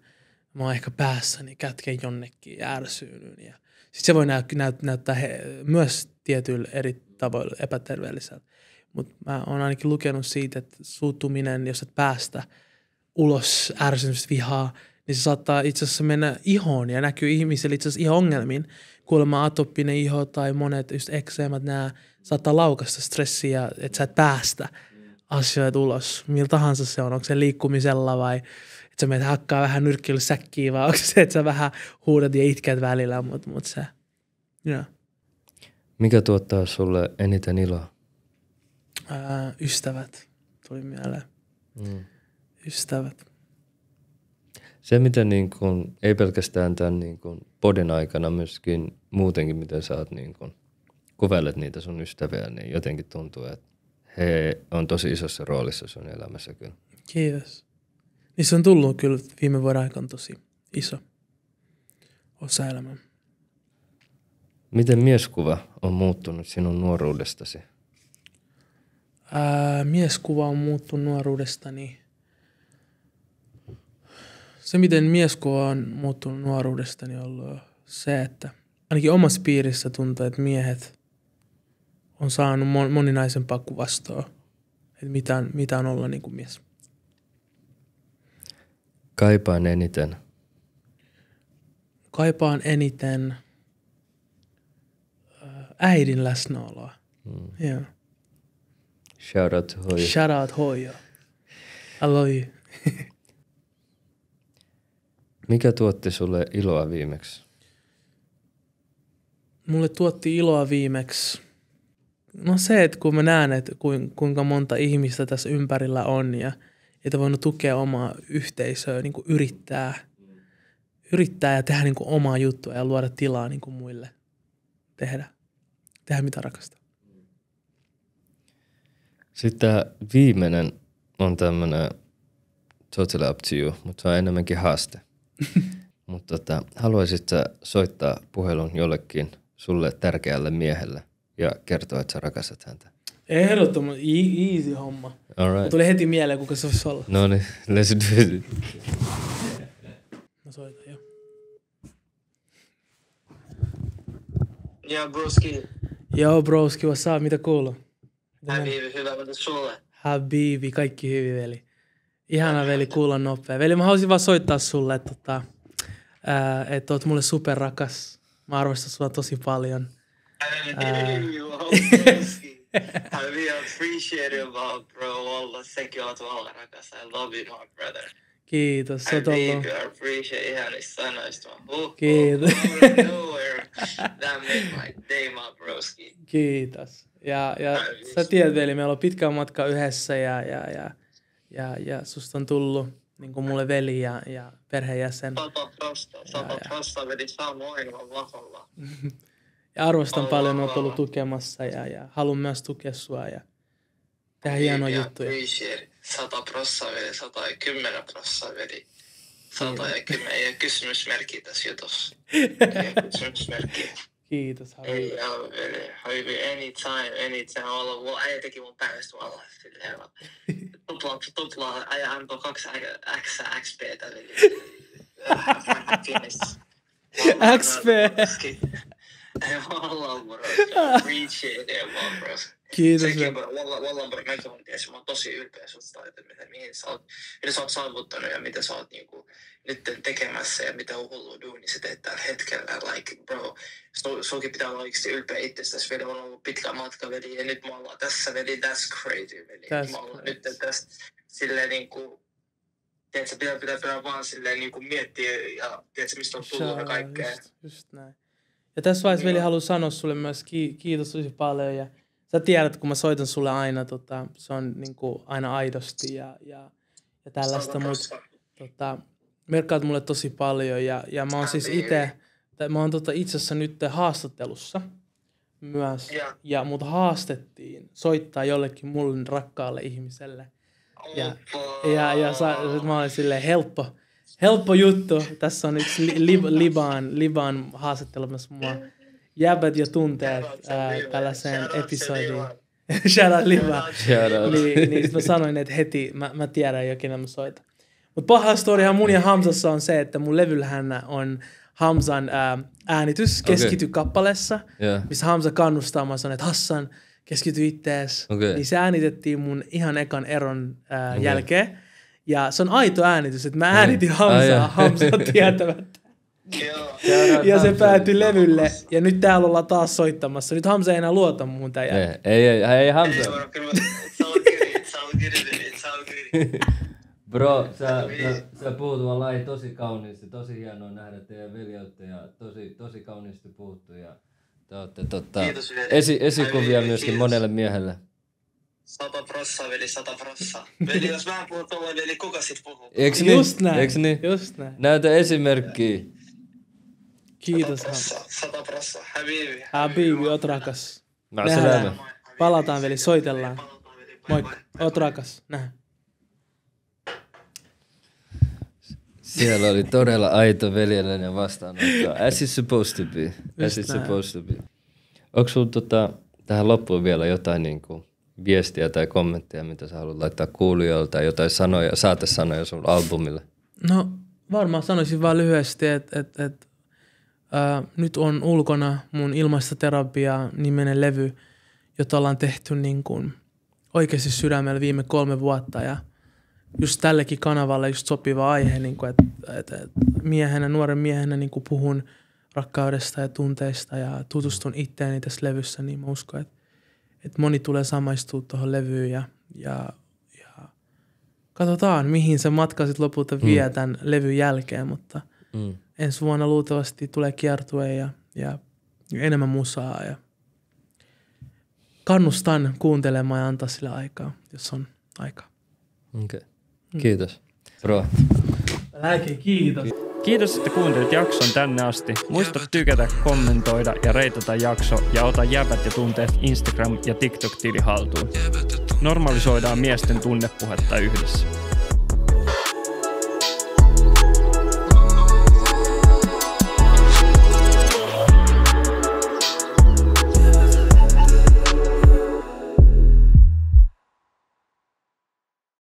mä oon ehkä päässäni kätken jonnekin ja ärsyynyn. Ja Sitten se voi näyt- näyt- näyttää he- myös tietyillä eri tavoilla epäterveelliseltä. Mutta mä oon ainakin lukenut siitä, että suuttuminen, jos et päästä – ulos ärsymystä, vihaa, niin se saattaa itse asiassa mennä ihoon ja näkyy ihmisille itse asiassa ihan ongelmiin. Kuulemma atoppinen iho tai monet just ekseemat, nämä saattaa laukasta stressiä, että sä et päästä asioita ulos. Miltä tahansa se on, onko se liikkumisella vai että sä menet hakkaa vähän nyrkkillä säkkiä vai onko se, että sä vähän huudat ja itket välillä, mutta mut se, yeah. Mikä tuottaa sulle eniten iloa? Ää, ystävät tuli mieleen. Mm ystävät. Se, mitä niin kun, ei pelkästään tämän niin kun, podin aikana, myöskin muutenkin, miten sä oot niin kun, kuvailet niitä sun ystäviä, niin jotenkin tuntuu, että he on tosi isossa roolissa sun elämässä kyllä. Kiitos. Niin se on tullut kyllä viime vuoden aikana tosi iso osa elämää. Miten mieskuva on muuttunut sinun nuoruudestasi? Ää, mieskuva on muuttunut nuoruudestani se, miten mieskuva on muuttunut nuoruudestani, niin on ollut se, että ainakin omassa piirissä tuntuu, että miehet on saanut moninaisempaa kuvastoa, että mitä on, mitä on olla niin kuin mies. Kaipaan eniten. Kaipaan eniten äh, äidin läsnäoloa. Mm. Yeah. Shout out to Hoija. Shout out Hoija. I love you. Mikä tuotti sulle iloa viimeksi? Mulle tuotti iloa viimeksi no se, että kun mä näen, että kuinka monta ihmistä tässä ympärillä on ja että voin tukea omaa yhteisöä, niin kuin yrittää, yrittää ja tehdä niin kuin omaa juttua ja luoda tilaa niin kuin muille tehdä, tehdä mitä rakasta. Sitten viimeinen on tämmöinen totally up to you, mutta se on enemmänkin haaste. Mutta tota, haluaisit sä soittaa puhelun jollekin sulle tärkeälle miehelle ja kertoa, että sä rakastat häntä? Ehdottomasti, easy homma. Right. tuli heti mieleen, kuka se voisi olla. No niin, let's do it. Mä soitan jo. Joo, broski. Joo, broski, what's up? Mitä kuuluu? Habibi, hyvä, mitä sulle? Habibi, kaikki hyvin, veli. Ihana veli kuulla nopea. Veli, mä haluaisin vaan soittaa sulle, että, että, tota, että oot mulle superrakas. Mä arvostan sua tosi paljon. I really appreciate you, about, bro. Wallah, säkin oot vallan rakas. I love you, my brother. Kiitos, Se oot ollut. I appreciate ihan sanoista. Oh, Kiitos. That made my day, my broski. Kiitos. Ja, ja sä tiedät, veli, meillä on pitkä matka yhdessä ja, ja, ja ja, ja susta on tullut niin kuin mulle veli ja, ja perhejäsen. Papa Frosta, Papa Frosta vedi samoin vahvalla. ja arvostan Allah, paljon, olet ollut tukemassa ja, ja haluan myös tukea sua ja tehdä hienoja juttuja. Pyysier, 100 prossa veli, 110 prossa veli. 110 niin. ja kysymysmerkki tässä jutussa. kysymysmerkki. he does have hey, a... uh, uh, any time any time well, well, i think he will pass well i am the cox expert i mean expert والله ابو راسك كذا والله والله برنامج ممتاز ma tosi ylpeä susta, että mitä, mihin sä oot, mitä sä oot saavuttanut ja mitä sä oot niinku, nyt tekemässä ja mitä hullu duuni sä teet tällä hetkellä. Like bro, so, sokin pitää olla oikeasti ylpeä itsestäsi. vielä on ollut pitkä matka veli ja nyt me ollaan tässä veli, that's crazy veli. That's me ollaan nyt tässä silleen niinku, tiedätkö, pitää, pitää, pitää vaan silleen niinku miettiä ja tiedätkö, mistä on tullut ja kaikkea. Just, just näin. Ja tässä vaiheessa Veli haluan sanoa sulle myös ki- kiitos tosi paljon ja sä tiedät, kun mä soitan sulle aina, tota, se on niin kuin, aina aidosti ja, ja, ja tällaista, mutta tota, merkkaat mulle tosi paljon ja, ja mä oon siis itse, mä oon tota, itse asiassa nyt haastattelussa myös yeah. ja mut haastettiin soittaa jollekin mulle rakkaalle ihmiselle. Ja, ja, ja, ja sa, mä olin silleen helppo, helppo juttu. Tässä on yksi li, li, Liban, Liban haastattelemassa mua. Jäbät jo tunteet ää, tällaiseen episodiin. Shout out Liba. Niin, niin sit mä sanoin, että heti mä, mä tiedän jo, kenen mä soitan. Mutta paha storyhan mun ja Hamzassa on se, että mun levyllähän on Hamzan ää, äänitys keskity okay. kappalessa, yeah. missä Hamza kannustaa mä sanoin, että Hassan, keskity ittees. Okay. Niin se äänitettiin mun ihan ekan eron ää, okay. jälkeen. Ja se on aito äänitys, että mä äänitin Hamsaa, Hamsa tietämättä. ja se päätyi levylle. Ja nyt täällä ollaan taas soittamassa. Nyt Hamsa ei enää luota muuhun tämän jälkeen. Ei, ei, ei, ei Hamsa. Bro, sä, sä, sä puhut vaan tosi kauniisti. Tosi hienoa nähdä teidän veljeyttä ja tosi, tosi kauniisti puhuttu. Ja te olette totta, esi, esikuvia myöskin monelle miehelle. Sata prossa, veli, sata prossa. Veli, jos mä puhun tolleen, veli, kuka sit puhuu? Eks niin? Just näin. Eks niin? Just näin. Näytä esimerkkiä. Kiitos. Sata prossa, sata prossa. Habibi. Habibi, oot rakas. Mä no, Palataan, veli, soitellaan. Moi, oot rakas. Nähdään. Siellä oli todella aito veljellinen vastaanotto. As it's supposed to be. As it's supposed to be. Onko sulla tota, tähän loppuun vielä jotain niin kuin, viestiä tai kommenttia, mitä sä haluat laittaa kuulijoilta tai jotain sanoja, saatesanoja sun albumille? No varmaan sanoisin vain lyhyesti, että et, et, nyt on ulkona mun ilmaista terapia niminen levy, jota ollaan tehty niin kuin oikeasti sydämellä viime kolme vuotta ja just tällekin kanavalle just sopiva aihe, niin kuin, että, että, että miehenä, nuoren miehenä niin puhun rakkaudesta ja tunteista ja tutustun itteeni tässä levyssä, niin mä uskon, että et moni tulee samaistua tuohon levyyn ja, ja, ja katsotaan, mihin se matka sitten lopulta vie mm. tämän levyn jälkeen, mutta mm. ensi vuonna luultavasti tulee kiertue ja, ja enemmän musaa ja kannustan kuuntelemaan ja antaa sille aikaa, jos on aikaa. Okei. Okay. Kiitos. Mm. Ruotti. Lääke, kiitos. kiitos. Kiitos, että kuuntelit jakson tänne asti. Muista tykätä, kommentoida ja reitata jakso ja ota jäbät ja tunteet Instagram- ja TikTok-tili haltuun. Normalisoidaan miesten tunnepuhetta yhdessä.